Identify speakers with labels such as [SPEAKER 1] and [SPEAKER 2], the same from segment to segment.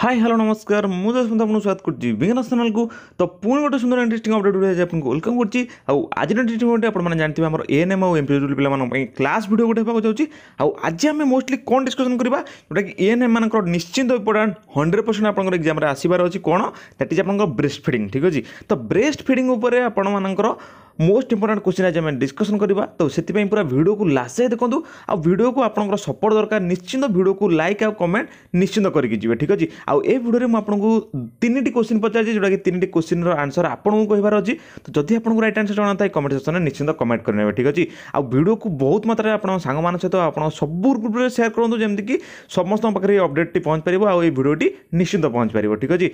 [SPEAKER 1] Hi hello ನಮಸ್ಕಾರ ಮುದ ಸ್ವಂತ ಸ್ವಾಗತ ಕೊಡ್ತೀವಿ ବିଜ୍ଞାନ ଚ୍ୟାନେଲ୍କୁ ତ ପୁଣି ଗୋଟେ ସୁନ୍ଦର ଇଣ୍ଟରେଷ୍ଟିଂ ଅପଡ଼େଟ୍ ହୋଇଛି ଆପଣଙ୍କୁ ୱେଲକମ୍ କରୁଛି ଆଉ ଆଜିର ଇଣ୍ଟରେଷ୍ଟିଂ ଅପଡ଼େଟ୍ ଆପଣମାନେ ଜାଣିଥିବେ ଆମର ଏନ୍ ଏମ୍ ଆଉ ଏମ୍ ପି ପିଲାମାନଙ୍କ ପାଇଁ କ୍ଲାସ୍ ଭିଡ଼ିଓ ଗୋଟେ ହେବାକୁ ଯାଉଛି ଆଉ ଆଜି ଆମେ ମୋଷ୍ଟଲି କ'ଣ ଡିସ୍କସନ୍ କରିବା ଯେଉଁଟାକି ଏନ୍ ଏମ୍ ମାନଙ୍କର ନିଶ୍ଚିନ୍ତ ଇମ୍ପୋର୍ଟାଣ୍ଟ ହଣ୍ଡ୍ରେଡ଼ ପରସେଣ୍ଟ ଆପଣଙ୍କର ଏକ୍ଜାମ୍ରେ ଆସିବାର ଅଛି କ'ଣ ଦ୍ୟାଟ୍ ଇଜ୍ ଆପଣଙ୍କର ବ୍ରେଷ୍ଟ ଫିଡ଼ିଂ ଠିକ୍ ଅଛି ତ ବ୍ରେଷ୍ଟ ଫିଡ଼ିଂ ଉପରେ ଆପଣମାନଙ୍କର ମୋଷ୍ଟ ଇମ୍ପୋର୍ଟାଣ୍ଟ କ୍ୱେଶ୍ଚିନ୍ ଆଜି ଆମେ ଡିସ୍କସନ୍ କରିବା ତ ସେଥିପାଇଁ ପୁରା ଭିଡ଼ିଓକୁ ଲାଷ୍ଟ ଯାଏ ଦେଖନ୍ତୁ ଆଉ ଭିଡ଼ିଓକୁ ଆପଣଙ୍କର ସପୋର୍ଟ ଦରକାର ନିଶ୍ଚିନ୍ତ ଭିଡ଼ିଓକୁ ଲାଇକ୍ ଆଉ କମେଣ୍ଟ ନିଶ୍ଚିନ୍ତ କରିକି ଯିବେ ଠିକ୍ ଅଛି ଆଉ ଏ ଭିଡ଼ିଓରେ ମୁଁ ଆପଣଙ୍କୁ ତିନିଟି କ୍ୱେଶ୍ଚିନ୍ ପଚାରିଛି ଯେଉଁଟାକି ତିନିଟି କ୍ୱେଶ୍ଚିନ୍ର ଆନ୍ସର ଆପଣଙ୍କୁ କହିବାର ଅଛି ତ ଯଦି ଆପଣଙ୍କୁ ରାଇଟ୍ ଆନ୍ସର ଜଣାଥାଏ କମେଣ୍ଟ ସେକ୍ସନ୍ରେ ନିଶ୍ଚିନ୍ତ କମେଣ୍ଟ କରିନେବେ ଠିକ୍ ଅଛି ଆଉ ଭିଡ଼ିଓକୁ ବହୁତ ମାତ୍ରାରେ ଆପଣଙ୍କ ସାଙ୍ଗମାନଙ୍କ ସହିତ ଆପଣଙ୍କ ସବୁ ଗ୍ରୁପ୍ରେ ସେୟାର କରନ୍ତୁ ଯେମିତିକି ସମସ୍ତଙ୍କ ପାଖରେ এই অপডেটটি পৌঁছ পাব আর এই ভিডিওটি নিশ্চিন্ত পৌঁছ পাব ঠিক আছে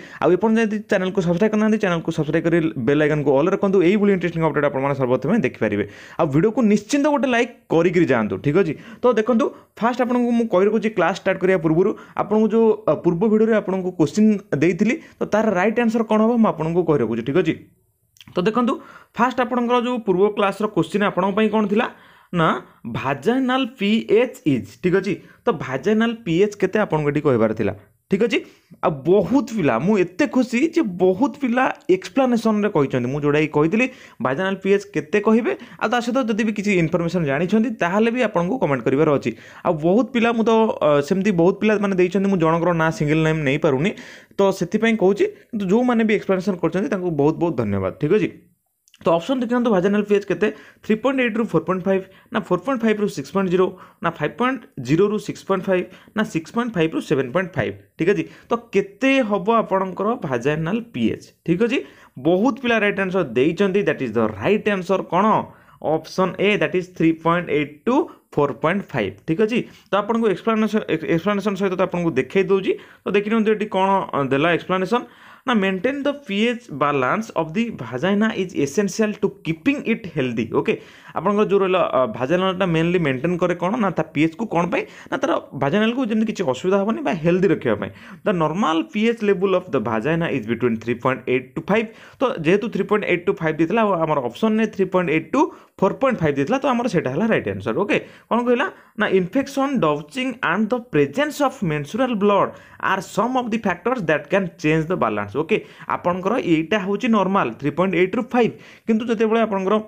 [SPEAKER 1] আপনি যদি চ্যানেলকে সবসক্রাইব করতে চ্যানেলকে সবসক্রাইব করে বেল আইকনকে অল রাখুন এইভাবে ইন্টারেস্টিং অপডেট আপনার সর্বপ্রথমে দেখিপারে আউ ভিডিওকে নিশ্চিন্ত গোটে লাইক করি যাতে ঠিক আছে তো দেখুন ফার্স্ট আপনার মু যে ক্লাস স্টার্ট করা পূর্ব আপনার যে পূর্ব ভিডিওরে আপনার কোশ্চিন দিয়েছিলি তো তার রাইট আনসর কম হব মু আপনার কই রাখুছি ঠিক আছে তো দেখুন ফার্স্ট আপনার যে পূর্ব ক্লাসর কোশ্চিন আপনার কম লা না ভাজাইনাল পিএচ ইজ ঠিক আছে তো ভাজাইনাল পিএচ কেতে আপনার এটি কহবার লা ठीक अच्छे आ बहुत पिला मुझे खुशी जो बहुत पिला एक्सप्लानेसन में जोड़ा कि कही बैजानाल पी एच के कहे आदि तो भी किसी इनफर्मेसन जानी तेल भी आपको कमेंट कर बहुत पिला मुझे सेमती बहुत पिला मैंने मुझे जनकर ना सिंगल नेम नहीं पार नहीं तो से कहूँ जो मैंने भी एक्सप्लानेसन कर बहुत बहुत धन्यवाद ठीक अच्छे तो ऑप्शन देखना तो भाजानल पी एच के थ्री पॉइंट एट रु फोर पॉइंट फाइव ना फोर पॉइंट फाइव रु सिक्स पॉइंट जीरो ना फाइव पॉइंट जीरो रु सिक्स पॉइंट फाइव ना सिक्स पॉइंट फाइव रु सेवेन पॉइंट फाइव ठीक अच्छे तो कैसे हम आपंकर भाजानाल पी एच ठीक अच्छे बहुत पिला रईट आंसर देते that is the right answer कौन option A that is three point eight to four point five ठीक अच्छे तो आपको एक्सप्लानेसन एक्सप्लानेसन सहित तो आपको देखे दूसरी तो देखी नियंतु कौन दे explanation Now maintain the pH balance of the vagina is essential to keeping it healthy okay ଆପଣଙ୍କର ଯେଉଁ ରହିଲା ଭାଜାନାଲଟା ମେନଲି ମେଣ୍ଟେନ୍ କରେ କ'ଣ ନା ତା ପିଏଚ୍କୁ କ'ଣ ପାଇଁ ନା ତା'ର ଭାଜାନାଲକୁ ଯେମିତି କିଛି ଅସୁବିଧା ହେବନି ବା ହେଲ୍ଦି ରଖିବା ପାଇଁ ଦ ନର୍ମାଲ୍ ପିଏଚ୍ ଲେବୁଲ୍ of the vagina is between three point eight to five ତ ଯେହେତୁ three point eight to five ଦେଇଥିଲା ଆଉ ଆମର ଅପସନ୍ରେ three point eight to four point five ଦେଇଥିଲା ତ ଆମର ସେଇଟା ହେଲା ରାଇଟ୍ ଆନ୍ସର୍ ଓକେ କ'ଣ କହିଲା ନା infection douching and the presence of menstrual blood are some of the factors that can change the balance okay ଆପଣଙ୍କର ଏଇଟା ହେଉଛି ନର୍ମାଲ୍ ଥ୍ରୀ ପଏଣ୍ଟ ଏଇଟ୍ରୁ ଫାଇଭ୍ କିନ୍ତୁ ଯେତେବେଳେ ଆପଣଙ୍କର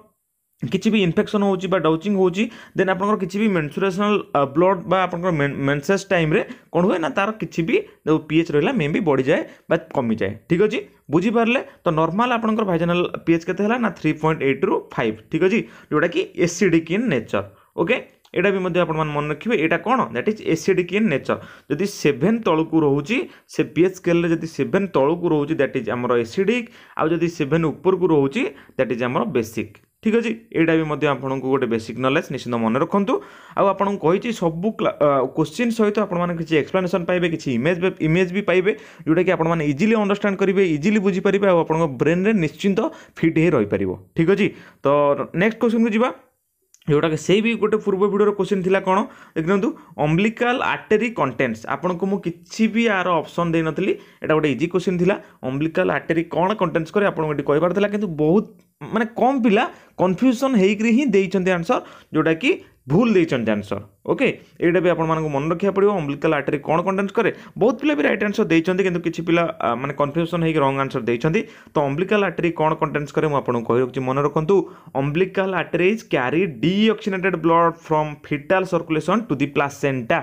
[SPEAKER 1] କିଛି ବି ଇନଫେକ୍ସନ୍ ହେଉଛି ବା ଡାଉଚିଂ ହେଉଛି ଦେନ୍ ଆପଣଙ୍କର କିଛି ବି ମେନ୍ସୁରେସନାଲ୍ ବ୍ଲଡ୍ ବା ଆପଣଙ୍କର ମେନ୍ସେସ୍ ଟାଇମ୍ରେ କ'ଣ ହୁଏ ନା ତା'ର କିଛି ବି ଯେଉଁ ପି ଏଚ୍ ରହିଲା ମେ ବି ବଢ଼ିଯାଏ ବା କମିଯାଏ ଠିକ୍ ଅଛି ବୁଝିପାରିଲେ ତ ନର୍ମାଲ୍ ଆପଣଙ୍କର ଭାଇଜାନାଲ୍ ପି ଏଚ୍ କେତେ ହେଲା ନା ଥ୍ରୀ ପଏଣ୍ଟ ଏଇଟ୍ରୁ ଫାଇଭ୍ ଠିକ୍ ଅଛି ଯେଉଁଟାକି ଏସିଡ଼ିକ୍ ଇନ୍ ନେଚର୍ ଓକେ ଏଇଟା ବି ମଧ୍ୟ ଆପଣମାନେ ମନେ ରଖିବେ ଏଇଟା କ'ଣ that is acidic in nature ଯଦି ସେଭେନ୍ ତଳକୁ ରହୁଛି ସେ ପି ଏଚ୍ ସ୍କେଲ୍ରେ ଯଦି ସେଭେନ୍ ତଳକୁ ରହୁଛି ଦ୍ୟାଟ୍ ଇଜ୍ ଆମର ଏସିଡ଼ିକ୍ ଆଉ ଯଦି ସେଭେନ୍ ଉପରକୁ ରହୁଛି ଦ୍ୟାଟ୍ ଇଜ୍ ଆମର ବେସିକ୍ ঠিক ଅଛି ଏଇଟା ବି ମଧ୍ୟ ଆପଣଙ୍କୁ ଗୋଟେ ବେସିକ୍ ନଲେଜ୍ ନିଶ୍ଚିନ୍ତ ମନେ ରଖନ୍ତୁ ଆଉ ଆପଣଙ୍କୁ କହିଛି ସବୁ କୋଶ୍ଚିନ୍ ସହିତ ଆପଣମାନେ କିଛି ଏକ୍ସପ୍ଲାନେସନ୍ ପାଇବେ କିଛି ଇମେଜ୍ ଇମେଜ୍ ବି ପାଇବେ ଯେଉଁଟାକି ଆପଣମାନେ ଇଜିଲି ଅଣ୍ଡରଷ୍ଟାଣ୍ଡ କରିବେ ଇଜିଲି ବୁଝିପାରିବେ ଆଉ ଆପଣଙ୍କ ବ୍ରେନ୍ରେ ନିଶ୍ଚିନ୍ତ ଫିଟ୍ ହେଇ ରହିପାରିବ ଠିକ୍ ଅଛି ତ ନେକ୍ସଟ କୋଶ୍ଚିନ୍କୁ ଯିବା ଯେଉଁଟାକି ସେଇ ବି ଗୋଟେ ପୂର୍ବ ଭିଡ଼ିଓର କୋଶ୍ଚିନ୍ ଥିଲା କ'ଣ ଦେଖନ୍ତୁ ଅମ୍ବ୍ଲିକାଲ ଆର୍ଟେରୀ କଣ୍ଟେଣ୍ଟସ୍ ଆପଣଙ୍କୁ ମୁଁ କିଛି ବି ଆର ଅପସନ୍ ଦେଇନଥିଲି ଏଇଟା ଗୋଟେ ଇଜି କୋଶ୍ଚିନ୍ ଥିଲା ଅମ୍ବ୍ଲିକାଲ ଆର୍ଟେରୀ କ'ଣ କଣ୍ଟେଣ୍ଟସ୍ କରେ ଆପଣଙ୍କୁ ଏଠି କହିବାର ଥିଲା କିନ୍ତୁ ବହୁତ ମାନେ କମ୍ ପିଲା କନଫ୍ୟୁଜନ୍ ହେଇକିରି ହିଁ ଦେଇଛନ୍ତି ଆନ୍ସର୍ ଯେଉଁଟାକି ଭୁଲ ଦେଇଛନ୍ତି ଆନ୍ସର୍ ଓକେ ଏଇଟା ବି ଆପଣମାନଙ୍କୁ ମନେ ରଖିବାକୁ ପଡ଼ିବ ଅମ୍ବିକାଲ୍ ଆର୍ଟରେ କ'ଣ କଣ୍ଟେନ୍ସ କରେ ବହୁତ ପିଲା ବି ରାଇଟ୍ ଆନ୍ସର୍ ଦେଇଛନ୍ତି କିନ୍ତୁ କିଛି ପିଲା ମାନେ କନଫ୍ୟୁଜନ୍ ହେଇକି ରଙ୍ଗ ଆନ୍ସର୍ ଦେଇଛନ୍ତି ତ ଅମ୍ବିକାଲ୍ ଆର୍ଟରେ କ'ଣ କଣ୍ଟେନ୍ସ କରେ ମୁଁ ଆପଣଙ୍କୁ କହି ରଖୁଛି ମନେ ରଖନ୍ତୁ umbilical artery is carry deoxygenated blood from fetal circulation to the placenta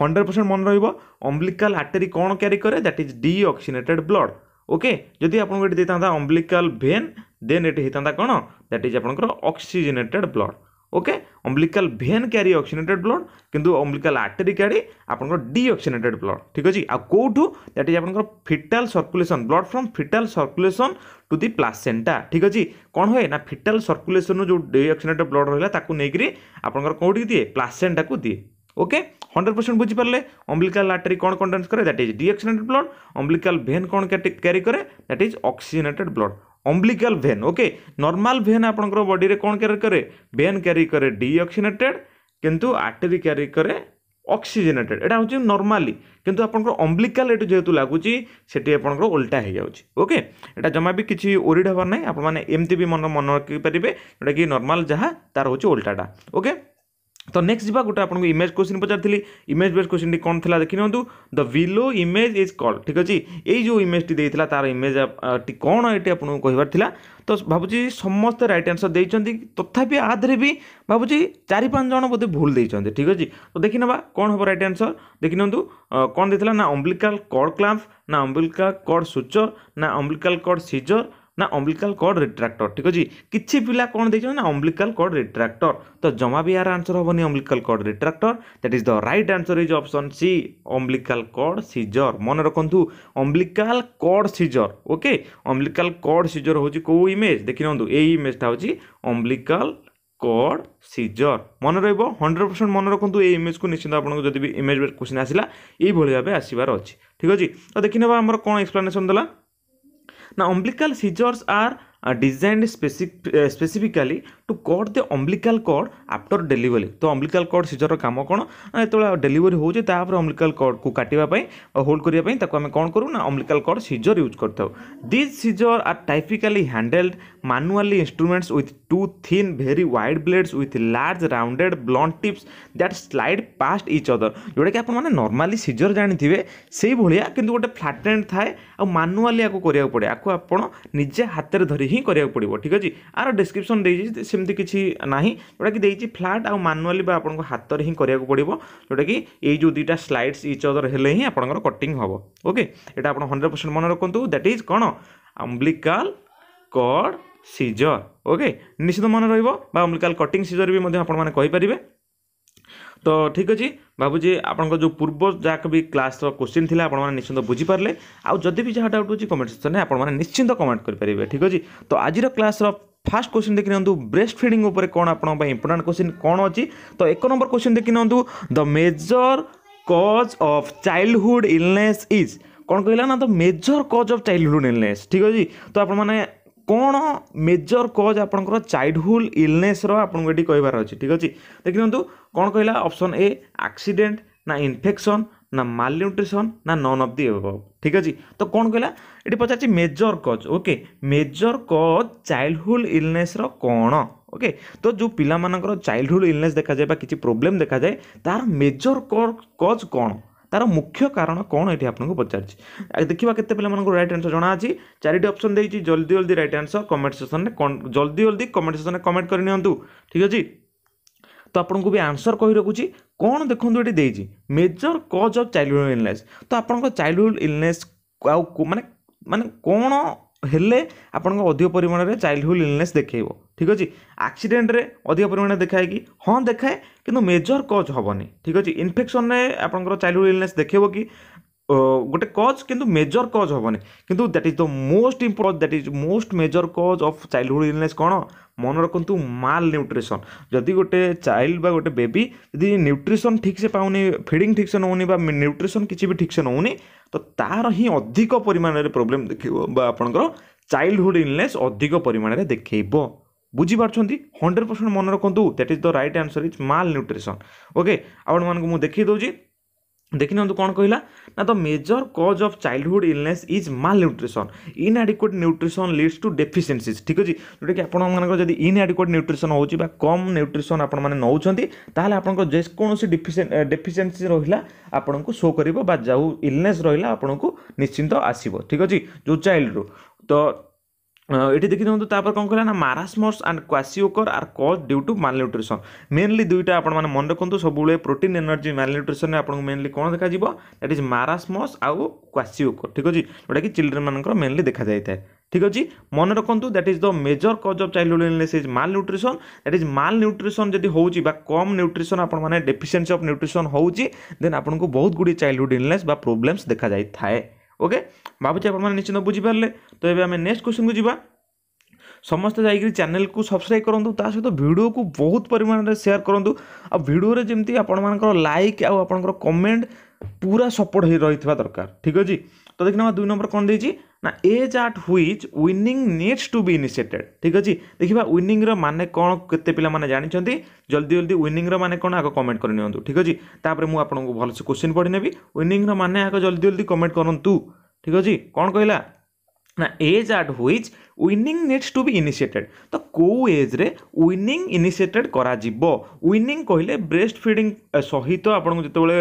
[SPEAKER 1] hundred percent ମନେ ରହିବ ଅମ୍ବିକାଲ୍ ଆର୍ଟେରୀ କ'ଣ କ୍ୟାରି କରେ that is deoxygenated blood okay ଯଦି ଆପଣଙ୍କୁ ଏଠି ଦେଇଥାନ୍ତା ଅମ୍ବିକାଲ୍ ଭେନ୍ ଦେନ୍ ଏଠି ହେଇଥାନ୍ତା କ'ଣ ଦ୍ୟାଟ୍ ଇଜ୍ ଆପଣଙ୍କର oxygenated blood okay umbilical vein carry oxygenated blood କିନ୍ତୁ ଅମ୍ବ୍ଲିକାଲ୍ ଆର୍ଟେରୀ କ୍ୟାରି ଆପଣଙ୍କର ଡିଅକ୍ସିଜେନେଟେଡ଼୍ ବ୍ଲଡ଼୍ ଠିକ୍ ଅଛି ଆଉ କେଉଁଠୁ ଦ୍ୟାଟ୍ ଇଜ୍ ଆପଣଙ୍କର fetal circulation blood from fetal circulation to the placenta ଠିକ୍ ଅଛି କ'ଣ ହୁଏ ନା ଫିଟାଲ୍ ସର୍କୁଲେସନ୍ରୁ ଯେଉଁ ଡିଅକ୍ସିଜେନେଟେଡ଼୍ ବ୍ଲଡ଼୍ ରହିଲା ତାକୁ ନେଇକରି ଆପଣଙ୍କର କେଉଁଠିକି ଦିଏ ପ୍ଲାସେଣ୍ଟାକୁ ଦିଏ ওকে হন্ড্রেড পরসেন্ট বুঝিপারে অম্বলিকাল আর্টারি কোণ কন্টেন্স করে that is deoxygenated blood umbilical vein କଣ କ୍ୟାରି କରେ that is oxygenated blood umbilical vein okay normal vein ଆପଣଙ୍କର ବଡ଼ିରେ କ'ଣ କ୍ୟାରି କରେ ଭେନ୍ କ୍ୟାରି କରେ ଡିଅକ୍ସିନେଟେଡ଼ କିନ୍ତୁ ଆର୍ଟେରୀ କ୍ୟାରି କରେ ଅକ୍ସିଜେନେଟେଡ଼ ଏଇଟା ହେଉଛି ନର୍ମାଲି କିନ୍ତୁ ଆପଣଙ୍କର ଅମ୍ବ୍ଲିକାଲ ଏଠି ଯେହେତୁ ଲାଗୁଛି ସେଠି ଆପଣଙ୍କର ଓଲଟା ହେଇଯାଉଛି ଓକେ ଏଇଟା ଜମା ବି କିଛି ଓରିଡ଼ ହେବାର ନାହିଁ ଆପଣମାନେ ଏମିତି ବି ମନ ମନେ ରଖିପାରିବେ ଯେଉଁଟାକି ନର୍ମାଲ ଯାହା ତା'ର ହେଉଛି ଓଲଟାଟା ଓକେ ତ ନେକ୍ସଟ ଯିବା ଗୋଟେ ଆପଣଙ୍କୁ ଇମେଜ୍ କୋଶ୍ଚିନ୍ ପଚାରିଥିଲି ଇମେଜ୍ ବେସ୍ କୋଶ୍ଚିନ୍ଟି କ'ଣ ଥିଲା ଦେଖିନିଅନ୍ତୁ the below image is call ଠିକ୍ ଅଛି ଏଇ ଯେଉଁ ଇମେଜ୍ଟି ଦେଇଥିଲା ତାର ଇମେଜ୍ଟି କ'ଣ ଏଠି ଆପଣଙ୍କୁ କହିବାର ଥିଲା ତ ଭାବୁଛି ସମସ୍ତେ ରାଇଟ୍ ଆନ୍ସର୍ ଦେଇଛନ୍ତି ତଥାପି ଆ ଦେହରେ ବି ଭାବୁଛି ଚାରି ପାଞ୍ଚ ଜଣ ବୋଧେ ଭୁଲ ଦେଇଛନ୍ତି ଠିକ୍ ଅଛି ତ ଦେଖିନେବା କ'ଣ ହେବ ରାଇଟ୍ ଆନ୍ସର୍ ଦେଖିନିଅନ୍ତୁ କ'ଣ ଦେଇଥିଲା ନା ଅମ୍ବ୍ଲିକାଲ୍ କର୍ଡ଼ କ୍ଲାମ୍ପ ନା ଅମ୍ବ୍ଲିକାଲ୍ କର୍ଡ଼ ସୁଚର ନା ଅମ୍ବ୍ଲିକାଲ୍ କର୍ଡ଼ ସିଜର ନା ଅମ୍ବ୍ଲିକାଲ କର୍ଡ଼ ରିଟ୍ରାକ୍ଟର ଠିକ୍ ଅଛି କିଛି ପିଲା କ'ଣ ଦେଇଛନ୍ତି ନା ଅମ୍ବ୍ଲିକାଲ କର୍ଡ଼ ରିଟ୍ରାକ୍ଟର ତ ଜମା ବି ଏହାର ଆନ୍ସର ହେବନି umbilical cord retractor that is the right answer is option C umbilical cord scissor ମନେ ରଖନ୍ତୁ umbilical cord scissor okay umbilical cord scissor ହେଉଛି କେଉଁ ଇମେଜ୍ ଦେଖିନିଅନ୍ତୁ ଏଇ ଇମେଜ୍ଟା ହେଉଛି ଅମ୍ବ୍ଲିକାଲ କର୍ଡ଼ ସିଜର ମନେ ରହିବ ହଣ୍ଡ୍ରେଡ଼ ପରସେଣ୍ଟ ମନେ ରଖନ୍ତୁ ଏଇ ଇମେଜ୍କୁ ନିଶ୍ଚିନ୍ତ ଆପଣଙ୍କୁ ଯଦି ବି ଇମେଜ୍ କୋଶ୍ଚିନ୍ ଆସିଲା ଏଇଭଳି ଭାବେ ଆସିବାର ଅଛି ଠିକ୍ ଅଛି ତ ଦେଖିନେବା ଆମର କ'ଣ ଏକ୍ସପ୍ଲାନେସନ୍ ଦେଲା Now umbilical scissors are uh, designed specific, uh, specifically to cut the umbilical cord after delivery ତ ଅମ୍ବ୍ଲିକାଲ୍ କର୍ଡ଼ ସିଜର୍ର କାମ କ'ଣ ଯେତେବେଳେ ଡେଲିଭରି ହେଉଛି ତାପରେ ଅମ୍ବ୍ଲିକାଲ୍ କର୍ଡ଼କୁ କାଟିବା ପାଇଁ ହୋଲ୍ଡ କରିବା ପାଇଁ ତାକୁ ଆମେ କ'ଣ କରୁ ନା ଅମ୍ବ୍ଲିକାଲ୍ କର୍ଡ଼ ସିଜର୍ ୟୁଜ୍ କରିଥାଉ these scissor are typically handheld manually instruments with two thin very wide blades with large rounded blunt tips that slide past each other ଯେଉଁଟାକି ଆପଣମାନେ ନର୍ମାଲି ସିଜର୍ ଜାଣିଥିବେ ସେଇଭଳିଆ କିନ୍ତୁ ଗୋଟେ ଫ୍ଲାଟେଣ୍ଡ ଥାଏ ଆଉ ମାନୁଆଲି ଆକୁ କରିବାକୁ ପଡ଼େ ଆକୁ ଆପଣ ନିଜେ ହାତରେ ଧରି ହିଁ କରିବାକୁ ପଡ଼ିବ ଠିକ୍ ଅଛି ଆର ଡେସ୍କ୍ରିପସନ୍ ଦେଇଛି ସେ ସେମିତି କିଛି ନାହିଁ ଯେଉଁଟାକି ଦେଇଛି ଫ୍ଲାଟ୍ ଆଉ ମାନୁଆଲି ବା ଆପଣଙ୍କ ହାତରେ ହିଁ କରିବାକୁ ପଡ଼ିବ ଯେଉଁଟାକି ଏଇ ଯେଉଁ ଦୁଇଟା ସ୍ଲାଇଡ୍ସ ଇଚ୍ ଅଦର ହେଲେ ହିଁ ଆପଣଙ୍କର କଟିଂ ହେବ ଓକେ ଏଇଟା ଆପଣ ହଣ୍ଡ୍ରେଡ଼ ପରସେଣ୍ଟ ମନେ ରଖନ୍ତୁ ଦ୍ୟାଟ୍ ଇଜ୍ କ'ଣ ଅମ୍ବ୍ଲିକାଲ୍ କଡ଼ ସିଜର୍ ଓକେ ନିଶ୍ଚିତ ମନେ ରହିବ ବା ଅମ୍ବ୍ଲିକାଲ୍ କଟିଂ ସିଜର୍ ବି ମଧ୍ୟ ଆପଣମାନେ କହିପାରିବେ ତ ଠିକ୍ ଅଛି ଭାବୁଛି ଆପଣଙ୍କ ଯେଉଁ ପୂର୍ବ ଯାହା ବି କ୍ଲାସ୍ର କୋଶ୍ଚିନ୍ ଥିଲା ଆପଣମାନେ ନିଶ୍ଚିନ୍ତ ବୁଝିପାରିଲେ ଆଉ ଯଦି ବି ଯାହା ଡାଉଟ୍ ହେଉଛି କମେଣ୍ଟ ସେକ୍ସନ୍ରେ ଆପଣମାନେ ନିଶ୍ଚିନ୍ତ କମେଣ୍ଟ କରିପାରିବେ ଠିକ୍ ଅଛି ତ ଆଜିର କ୍ଲାସ୍ର ফার্স্ট क्वेश्चन দেখি নিহত ব্রেস্ট ফিডিং উপরে কোণ আপনার ইম্পর্টাট क्वेश्चन কোণ অছি তো এক নম্বর क्वेश्चन দেখি নিহত the major cause of childhood illness is কোণ কহিলা না তো major cause of childhood illness ঠিক আছে তো আপন মানে কোণ মেজর কজ আপনার চাইল্ডহুড ইলনেসর আপনার এটি কহবার অছি ঠিক আছে দেখি নিহত কোণ কহিলা অপশন এ আক্সিডেন্ট না ইনফেকশন ନା ମାଲ୍ ନ୍ୟୁଟ୍ରିସନ୍ ନା ନନ୍ ଅଫ୍ ଦି ଏଭବ ଠିକ୍ ଅଛି ତ କ'ଣ କହିଲା ଏଠି ପଚାରିଛି major cause okay major cause childhood ଇଲନେସ୍ର କ'ଣ ଓକେ ତ ଯେଉଁ ପିଲାମାନଙ୍କର ଚାଇଲ୍ଡହୁଡ଼୍ ଇଲନେସ୍ ଦେଖାଯାଏ ବା କିଛି ପ୍ରୋବ୍ଲେମ୍ ଦେଖାଯାଏ ତାର ମେଜର୍ କଜ୍ କ'ଣ ତାର ମୁଖ୍ୟ କାରଣ କ'ଣ ଏଠି ଆପଣଙ୍କୁ ପଚାରିଛି ଦେଖିବା କେତେ ପିଲାମାନଙ୍କୁ ରାଇଟ୍ ଆନ୍ସର୍ ଜଣାଅଛି ଚାରିଟି ଅପସନ୍ ଦେଇଛି ଜଲ୍ଦି ଜଲ୍ଦି ରାଇଟ୍ ଆନ୍ସର୍ କମେଣ୍ଟ ସେକ୍ସନ୍ରେ ଜଲ୍ଦି ଜଲ୍ଦି କମେଣ୍ଟ ସେକ୍ସନ୍ରେ କମେଣ୍ଟ କରିନିଅନ୍ତୁ ଠିକ୍ ଅଛି তো ଆପଣଙ୍କୁ ବି ଆନ୍ସର୍ କହି ରଖୁଛି କ'ଣ ଦେଖନ୍ତୁ ଏଠି ଦେଇଛି major cause of childhood illness ତ ଆପଣଙ୍କ ଚାଇଲ୍ଡହୁଡ଼ ଇଲନେସ୍ ଆଉ ମାନେ ମାନେ କ'ଣ ହେଲେ ଆପଣଙ୍କ ଅଧିକ ପରିମାଣରେ ଚାଇଲ୍ଡହୁଡ଼ ଇଲନେସ୍ ଦେଖାଇବ ଠିକ୍ ଅଛି ଆକ୍ସିଡେଣ୍ଟରେ ଅଧିକ ପରିମାଣରେ ଦେଖାଏ କି ହଁ ଦେଖାଏ କିନ୍ତୁ ମେଜର୍ କଜ୍ ହେବନି ଠିକ୍ ଅଛି ଇନଫେକ୍ସନ୍ରେ ଆପଣଙ୍କର ଚାଇଲ୍ଡହୁଡ଼ ଇଲନେସ୍ ଦେଖାଇବ କି ଗୋଟେ କଜ୍ କିନ୍ତୁ ମେଜର୍ କଜ୍ ହେବନି କିନ୍ତୁ that is the most import that is most major cause of childhood illness କ'ଣ ମନେ ରଖନ୍ତୁ ମାଲ୍ ନ୍ୟୁଟ୍ରିସନ୍ ଯଦି ଗୋଟେ ଚାଇଲ୍ଡ ବା ଗୋଟେ ବେବି ଯଦି ନ୍ୟୁଟ୍ରିସନ୍ ଠିକ୍ସେ ପାଉନି ଫିଡ଼ିଂ ଠିକ୍ସେ ନେଉନି ବା ନ୍ୟୁଟ୍ରିସନ୍ କିଛି ବି ଠିକ୍ସେ ନେଉନି ତ ତା'ର ହିଁ ଅଧିକ ପରିମାଣରେ ପ୍ରୋବ୍ଲେମ୍ ଦେଖେଇବ ବା ଆପଣଙ୍କର ଚାଇଲ୍ଡହୁଡ଼ ଇଲନେସ୍ ଅଧିକ ପରିମାଣରେ ଦେଖେଇବ ବୁଝିପାରୁଛନ୍ତି ହଣ୍ଡ୍ରେଡ଼ ପରସେଣ୍ଟ ମନେ ରଖନ୍ତୁ that is the right answer is malnutrition okay ଆପଣମାନଙ୍କୁ ମୁଁ ଦେଖେଇ ଦେଉଛି ଦେଖିନିଅନ୍ତୁ କ'ଣ କହିଲା ନା the major cause of childhood illness is malnutrition inadequate nutrition leads to deficiencies ଠିକ୍ ଅଛି ଯେଉଁଟାକି ଆପଣମାନଙ୍କର ଯଦି ଇନ୍ଆଡ଼ିକ୍ୟୁଏଟ୍ ନ୍ୟୁଟ୍ରିସନ୍ ହେଉଛି ବା କମ୍ ନ୍ୟୁଟ୍ରିସନ୍ ଆପଣମାନେ ନେଉଛନ୍ତି ତାହେଲେ ଆପଣଙ୍କ ଯେକୌଣସି ଡେଫିସିଏନ୍ସି ରହିଲା ଆପଣଙ୍କୁ ଶୋ କରିବ ବା ଯେଉଁ ଇଲନେସ୍ ରହିଲା ଆପଣଙ୍କୁ ନିଶ୍ଚିନ୍ତ ଆସିବ ଠିକ୍ ଅଛି ଯେଉଁ ଚାଇଲ୍ଡରୁ ତ ଏଠି ଦେଖିଦିଅନ୍ତୁ ତାପରେ କ'ଣ କହିଲା ନା marasmus and kwashiorkor are cause due to malnutrition mainly ଦୁଇଟା ଆପଣମାନେ ମନେ ରଖନ୍ତୁ ସବୁବେଳେ ପ୍ରୋଟିନ୍ ଏନର୍ଜି ମାଲନ୍ୟୁଟ୍ରିସନ୍ରେ ଆପଣଙ୍କୁ ମେନଲି କ'ଣ ଦେଖାଯିବ ଦ୍ୟାଟ୍ ଇଜ୍ ମାରାସ୍ମସ୍ ଆଉ କ୍ୱାସିଓକର ଠିକ୍ ଅଛି ଯେଉଁଟାକି ଚିଲ୍ଡ୍ରେନ୍ମାନଙ୍କର ମେନଲି ଦେଖାଯାଇଥାଏ ঠিক আছে মনে রাখতু that is the major cause of childhood illness is malnutrition that is malnutrition যদি হচ্ছে বা কম নিউট্রিশন আপনার মানে ডেফিসিয়েন্সি অফ নিউট্রিশন হচ্ছে দেন আপনার বহুত গুড়ি চাইল্ডহুড ইলনেস বা প্রোবলেমস দেখা যাই থাকে ଓକେ ଭାବୁଛି ଆପଣମାନେ ନିଶ୍ଚିନ୍ତ ବୁଝିପାରିଲେ ତ ଏବେ ଆମେ ନେକ୍ସଟ କ୍ୱେଶ୍ଚନକୁ ଯିବା ସମସ୍ତେ ଯାଇକରି ଚ୍ୟାନେଲକୁ ସବସ୍କ୍ରାଇବ୍ କରନ୍ତୁ ତା ସହିତ ଭିଡ଼ିଓକୁ ବହୁତ ପରିମାଣରେ ସେୟାର କରନ୍ତୁ ଆଉ ଭିଡ଼ିଓରେ ଯେମିତି ଆପଣମାନଙ୍କର ଲାଇକ୍ ଆଉ ଆପଣଙ୍କର କମେଣ୍ଟ ପୁରା ସପୋର୍ଟ ହୋଇ ରହିଥିବା ଦରକାର ଠିକ୍ ଅଛି ତ ଦେଖିନେବା ଦୁଇ ନମ୍ବର କ'ଣ ଦେଇଛି ନା age at which weaning needs to be initiated ଠିକ୍ ଅଛି ଦେଖିବା ୱିନିଂର ମାନେ କ'ଣ କେତେ ପିଲାମାନେ ଜାଣିଛନ୍ତି ଜଲ୍ଦି ଜଲ୍ଦି ୱିନିଂର ମାନେ କ'ଣ ଆଗ କମେଣ୍ଟ କରିନିଅନ୍ତୁ ଠିକ୍ ଅଛି ତାପରେ ମୁଁ ଆପଣଙ୍କୁ ଭଲସେ କୋଶ୍ଚିନ୍ ପଢ଼ିନେବି ୱିନିଂର ମାନେ ଆଗ ଜଲ୍ଦି ଜଲ୍ଦି କମେଣ୍ଟ କରନ୍ତୁ ଠିକ୍ ଅଛି କ'ଣ କହିଲା ନା age at which weaning needs to be initiated ତ କେଉଁ ଏଜ୍ରେ ୱିନିଂ ଇନିସିଏଟେଡ଼୍ କରାଯିବ ୱିନିଂ କହିଲେ ବ୍ରେଷ୍ଟ ଫିଡ଼ିଂ ସହିତ ଆପଣଙ୍କୁ ଯେତେବେଳେ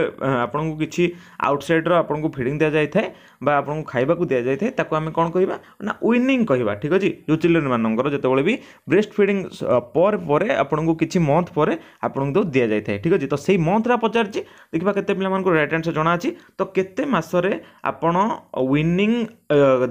[SPEAKER 1] ଆପଣଙ୍କୁ କିଛି ଆଉଟସାଇଡ଼୍ର ଆପଣଙ୍କୁ ଫିଡ଼ିଂ ଦିଆଯାଇଥାଏ ବା ଆପଣଙ୍କୁ ଖାଇବାକୁ ଦିଆଯାଇଥାଏ ତାକୁ ଆମେ କ'ଣ କହିବା ନା ୱିନିଂ କହିବା ଠିକ୍ ଅଛି ଯେଉଁ ଚିଲ୍ଡ୍ରେନ୍ମାନଙ୍କର ଯେତେବେଳେ ବି ବ୍ରେଷ୍ଟ ଫିଡ଼ିଂ ପରେ ପରେ ଆପଣଙ୍କୁ କିଛି ମନ୍ଥ ପରେ ଆପଣଙ୍କୁ ଦିଆଯାଇଥାଏ ଠିକ୍ ଅଛି ତ ସେଇ ମନ୍ଥଟା ପଚାରିଛି ଦେଖିବା କେତେ ପିଲାମାନଙ୍କୁ ରାଇଟ୍ ଆନ୍ସର୍ ଅଛି ତ କେତେ ମାସରେ ଆପଣ ୱିନିଂ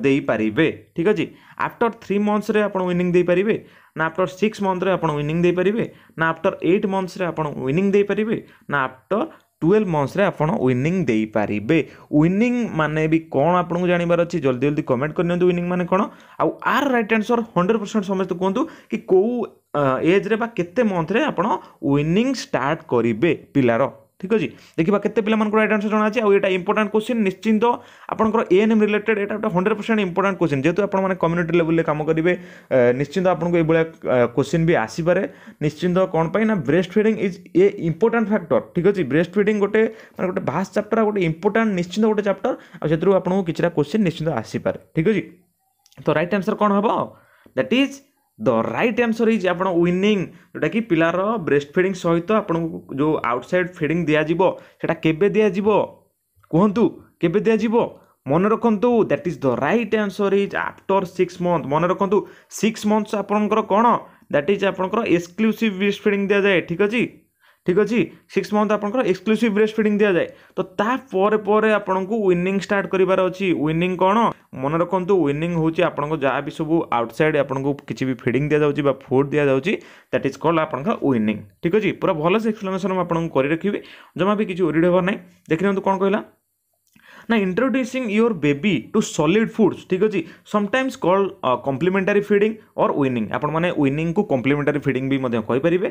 [SPEAKER 1] ଦେଇପାରିବେ ଠିକ୍ ଅଛି ଆଫ୍ଟର ଥ୍ରୀ ମନ୍ଥସରେ ଆପଣ ୱିନିଂ ଦେଇପାରିବେ ନା ଆଫ୍ଟର ସିକ୍ସ ମନ୍ଥରେ ଆପଣ ୱିନିଂ ଦେଇପାରିବେ ନା ଆଫ୍ଟର ଏଇଟ୍ ମନ୍ଥସ୍ରେ ଆପଣ ୱିନିଂ ଦେଇପାରିବେ ନା ଆଫ୍ଟର ଟୁଏଲ୍ଭ ମନ୍ଥସରେ ଆପଣ ୱିନିଂ ଦେଇପାରିବେ ୱିନିଂ ମାନେ ବି କ'ଣ ଆପଣଙ୍କୁ ଜାଣିବାର ଅଛି ଜଲ୍ଦି ଜଲ୍ଦି କମେଣ୍ଟ କରିନିଅନ୍ତୁ ୱିନିଂ ମାନେ କ'ଣ ଆଉ our right answer hundred percent ସମସ୍ତେ କୁହନ୍ତୁ କି କେଉଁ ଏଜ୍ରେ ବା କେତେ ମନ୍ଥରେ ଆପଣ ୱିନିଂ ଷ୍ଟାର୍ଟ କରିବେ ପିଲାର ঠিক ଅଛି ଦେଖିବା କେତେ ପିଲାମାନଙ୍କର ରାଇଟ୍ ଆନ୍ସର୍ ଜଣା ଅଛି ଆଉ ଏଇଟା ଇମ୍ପୋର୍ଟାଣ୍ଟ କୋଶ୍ଚିନ୍ ନିଶ୍ଚିନ୍ତ ଆପଣଙ୍କର ଏଏନ୍ଏମ୍ ରିଲେଟେଡ୍ ଏଇଟା ଗୋଟେ ହଣ୍ଡ୍ରେଡ଼ ପରସେଣ୍ଟ ଇମ୍ପୋର୍ଟାଣ୍ଟ କୋଶ୍ଚିନ୍ ଯେହେତୁ ଆପଣମାନେ କମ୍ୟୁନିଟି ଲେଭେଲରେ କାମ କରିବେ ନିଶ୍ଚିନ୍ତ ଆପଣଙ୍କୁ ଏଇଭଳିଆ କୋଶ୍ଚିନ୍ ବି ଆସିପାରେ ନିଶ୍ଚିନ୍ତ କ'ଣ ପାଇଁ ନା breast feeding is a important factor ଠିକ୍ ଅଛି ବ୍ରେଷ୍ଟ ଫିଡ଼ିଂ ଗୋଟେ ମାନେ ଗୋଟେ ଭାଷ୍ଟ ଚାପ୍ଟର ଆଉ ଗୋଟେ ଇମ୍ପୋର୍ଟାଣ୍ଟ ନିଶ୍ଚିନ୍ତ ଗୋଟେ ଚାପ୍ଟର ଆଉ ସେଥିରୁ ଆପଣଙ୍କୁ କିଛିଟା କୋଶ୍ଚିନ୍ ନିଶ୍ଚିନ୍ତ ଆସିପାରେ ଠିକ୍ ଅଛି ତ ରାଇଟ୍ ଆନ୍ସର୍ କ'ଣ ହେବ that is the right answer is ଆପଣ ୱିନିଂ ଯେଉଁଟାକି ପିଲାର ବ୍ରେଷ୍ଟ ଫିଡ଼ିଂ ସହିତ ଆପଣଙ୍କୁ ଯେଉଁ ଆଉଟସାଇଡ଼୍ ଫିଡ଼ିଂ ଦିଆଯିବ ସେଇଟା କେବେ ଦିଆଯିବ କୁହନ୍ତୁ କେବେ ଦିଆଯିବ ମନେ ରଖନ୍ତୁ that is the right answer is after six month ମନେ ରଖନ୍ତୁ ସିକ୍ସ ମନ୍ଥସ୍ ଆପଣଙ୍କର କ'ଣ ଦ୍ୟାଟ୍ ଇଜ୍ ଆପଣଙ୍କର ଏକ୍ସକ୍ଲୁସିଭ୍ ବ୍ରେଷ୍ଟ ଫିଡ଼ିଂ ଦିଆଯାଏ ଠିକ୍ ଅଛି ঠিক ଅଛି ସିକ୍ସ ମନ୍ଥ ଆପଣଙ୍କର ଏକ୍ସକ୍ଲୁସିଭ୍ ବ୍ରେଷ୍ଟ ଫିଡ଼ିଂ ଦିଆଯାଏ ତ ତା ପରେ ପରେ ଆପଣଙ୍କୁ ୱିନିଂ ଷ୍ଟାର୍ଟ କରିବାର ଅଛି ୱିନିଂ କ'ଣ ମନେ ରଖନ୍ତୁ ୱିନିଂ ହେଉଛି ଆପଣଙ୍କ ଯାହା ବି ସବୁ ଆଉଟସାଇଡ୍ ଆପଣଙ୍କୁ କିଛି ବି ଫିଡ଼ିଂ ଦିଆଯାଉଛି ବା ଫୁଡ଼୍ ଦିଆଯାଉଛି ଦ୍ୟାଟ୍ ଇଜ୍ କଲ୍ ଆପଣଙ୍କର ୱିନିଂ ଠିକ୍ ଅଛି ପୁରା ଭଲସେ ଏକ୍ସପ୍ଲେନେସନ୍ ମୁଁ ଆପଣଙ୍କୁ କରି ରଖିବି ଜମା ବି କିଛି ଓରିଡ଼ ହେବାର ନାହିଁ ଦେଖିନିଅନ୍ତୁ କ'ଣ କହିଲା ନା introducing your baby to solid foods ଠିକ୍ ଅଛି sometimes call complementary feeding or weaning ଆପଣମାନେ ୱିନିଂକୁ କମ୍ପ୍ଲିମେଣ୍ଟାରୀ ଫିଡ଼ିଂ ବି ମଧ୍ୟ କହିପାରିବେ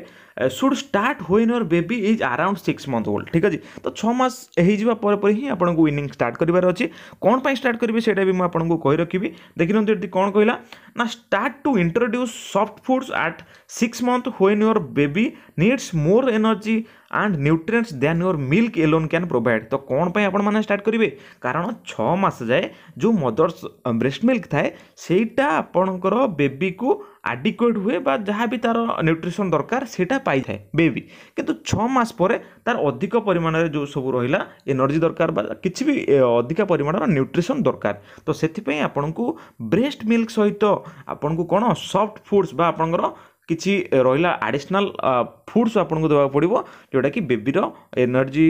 [SPEAKER 1] should start when your baby is around six month old ଠିକ୍ ଅଛି ତ ଛଅ ମାସ ହେଇଯିବା ପରେ ପରେ ହିଁ ଆପଣଙ୍କୁ ୱିନିଂ ଷ୍ଟାର୍ଟ କରିବାର ଅଛି କ'ଣ ପାଇଁ ଷ୍ଟାର୍ଟ କରିବି ସେଇଟା ବି ମୁଁ ଆପଣଙ୍କୁ କହି ରଖିବି ଦେଖିନିଅନ୍ତୁ ଏଠି କ'ଣ କହିଲା ନା start to introduce soft foods at six month when your baby needs more energy and nutrients than your milk alone can provide ତ କ'ଣ ପାଇଁ ଆପଣମାନେ ଷ୍ଟାର୍ଟ କରିବେ କାରଣ ଛଅ ମାସ ଯାଏ ଯେଉଁ ମଦର୍ସ ବ୍ରେଷ୍ଟ ମିଲ୍କ ଥାଏ ସେଇଟା ଆପଣଙ୍କର ବେବିକୁ ଆଡିକ୍ୱେଟ୍ ହୁଏ ବା ଯାହା ବି ତା'ର ନ୍ୟୁଟ୍ରିସନ୍ ଦରକାର ସେଇଟା ପାଇଥାଏ ବେବି କିନ୍ତୁ ଛଅ ମାସ ପରେ ତା'ର ଅଧିକ ପରିମାଣରେ ଯେଉଁ ସବୁ ରହିଲା ଏନର୍ଜି ଦରକାର ବା କିଛି ବି ଅଧିକା ପରିମାଣର ନ୍ୟୁଟ୍ରିସନ୍ ଦରକାର ତ ସେଥିପାଇଁ ଆପଣଙ୍କୁ ବ୍ରେଷ୍ଟ ମିଲ୍କ ସହିତ ଆପଣଙ୍କୁ କ'ଣ ସଫ୍ଟ ଫୁଡ଼୍ସ ବା ଆପଣଙ୍କର କିଛି ରହିଲା ଆଡ଼ିସନାଲ୍ ଫୁଡ଼୍ସ ଆପଣଙ୍କୁ ଦେବାକୁ ପଡ଼ିବ ଯେଉଁଟାକି ବେବିର ଏନର୍ଜି